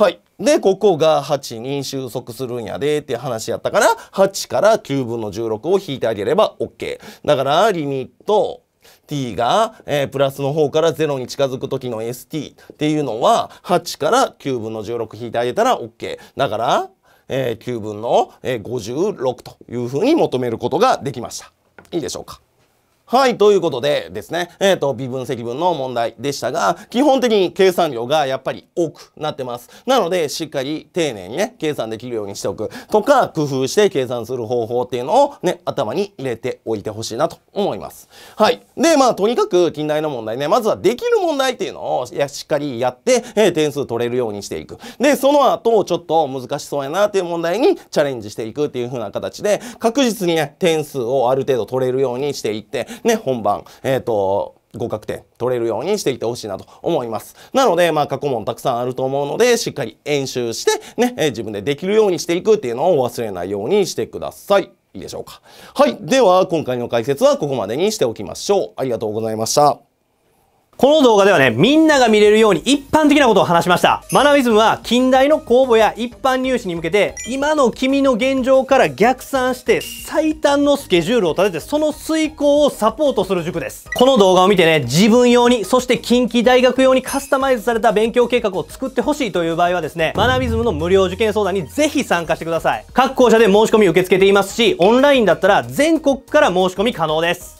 はい。で、ここが8に収束するんやでって話やったから、8から9分の16を引いてあげれば OK。だから、リミット、t が、えー、プラスの方から0に近づく時の st っていうのは、8から9分の16引いてあげたら OK。だから、えー、9分の、え56というふうに求めることができました。いいでしょうか。はい、ということでですね、えっ、ー、と、微分積分の問題でしたが、基本的に計算量がやっぱり多くなってます。なので、しっかり丁寧にね、計算できるようにしておくとか、工夫して計算する方法っていうのをね、頭に入れておいてほしいなと思います。はい。で、まあ、とにかく近代の問題ね、まずはできる問題っていうのをやしっかりやって、えー、点数取れるようにしていく。で、その後、ちょっと難しそうやなっていう問題にチャレンジしていくっていう風な形で、確実にね、点数をある程度取れるようにしていって、ね、本番、えっ、ー、と、合格点取れるようにしていってほしいなと思います。なので、まあ過去問たくさんあると思うので、しっかり演習してね、え自分でできるようにしていくっていうのを忘れないようにしてください。いいでしょうか。はい。では、今回の解説はここまでにしておきましょう。ありがとうございました。この動画ではね、みんなが見れるように一般的なことを話しました。マナビズムは近代の公募や一般入試に向けて、今の君の現状から逆算して最短のスケジュールを立てて、その遂行をサポートする塾です。この動画を見てね、自分用に、そして近畿大学用にカスタマイズされた勉強計画を作ってほしいという場合はですね、マナビズムの無料受験相談にぜひ参加してください。各校舎で申し込み受け付けていますし、オンラインだったら全国から申し込み可能です。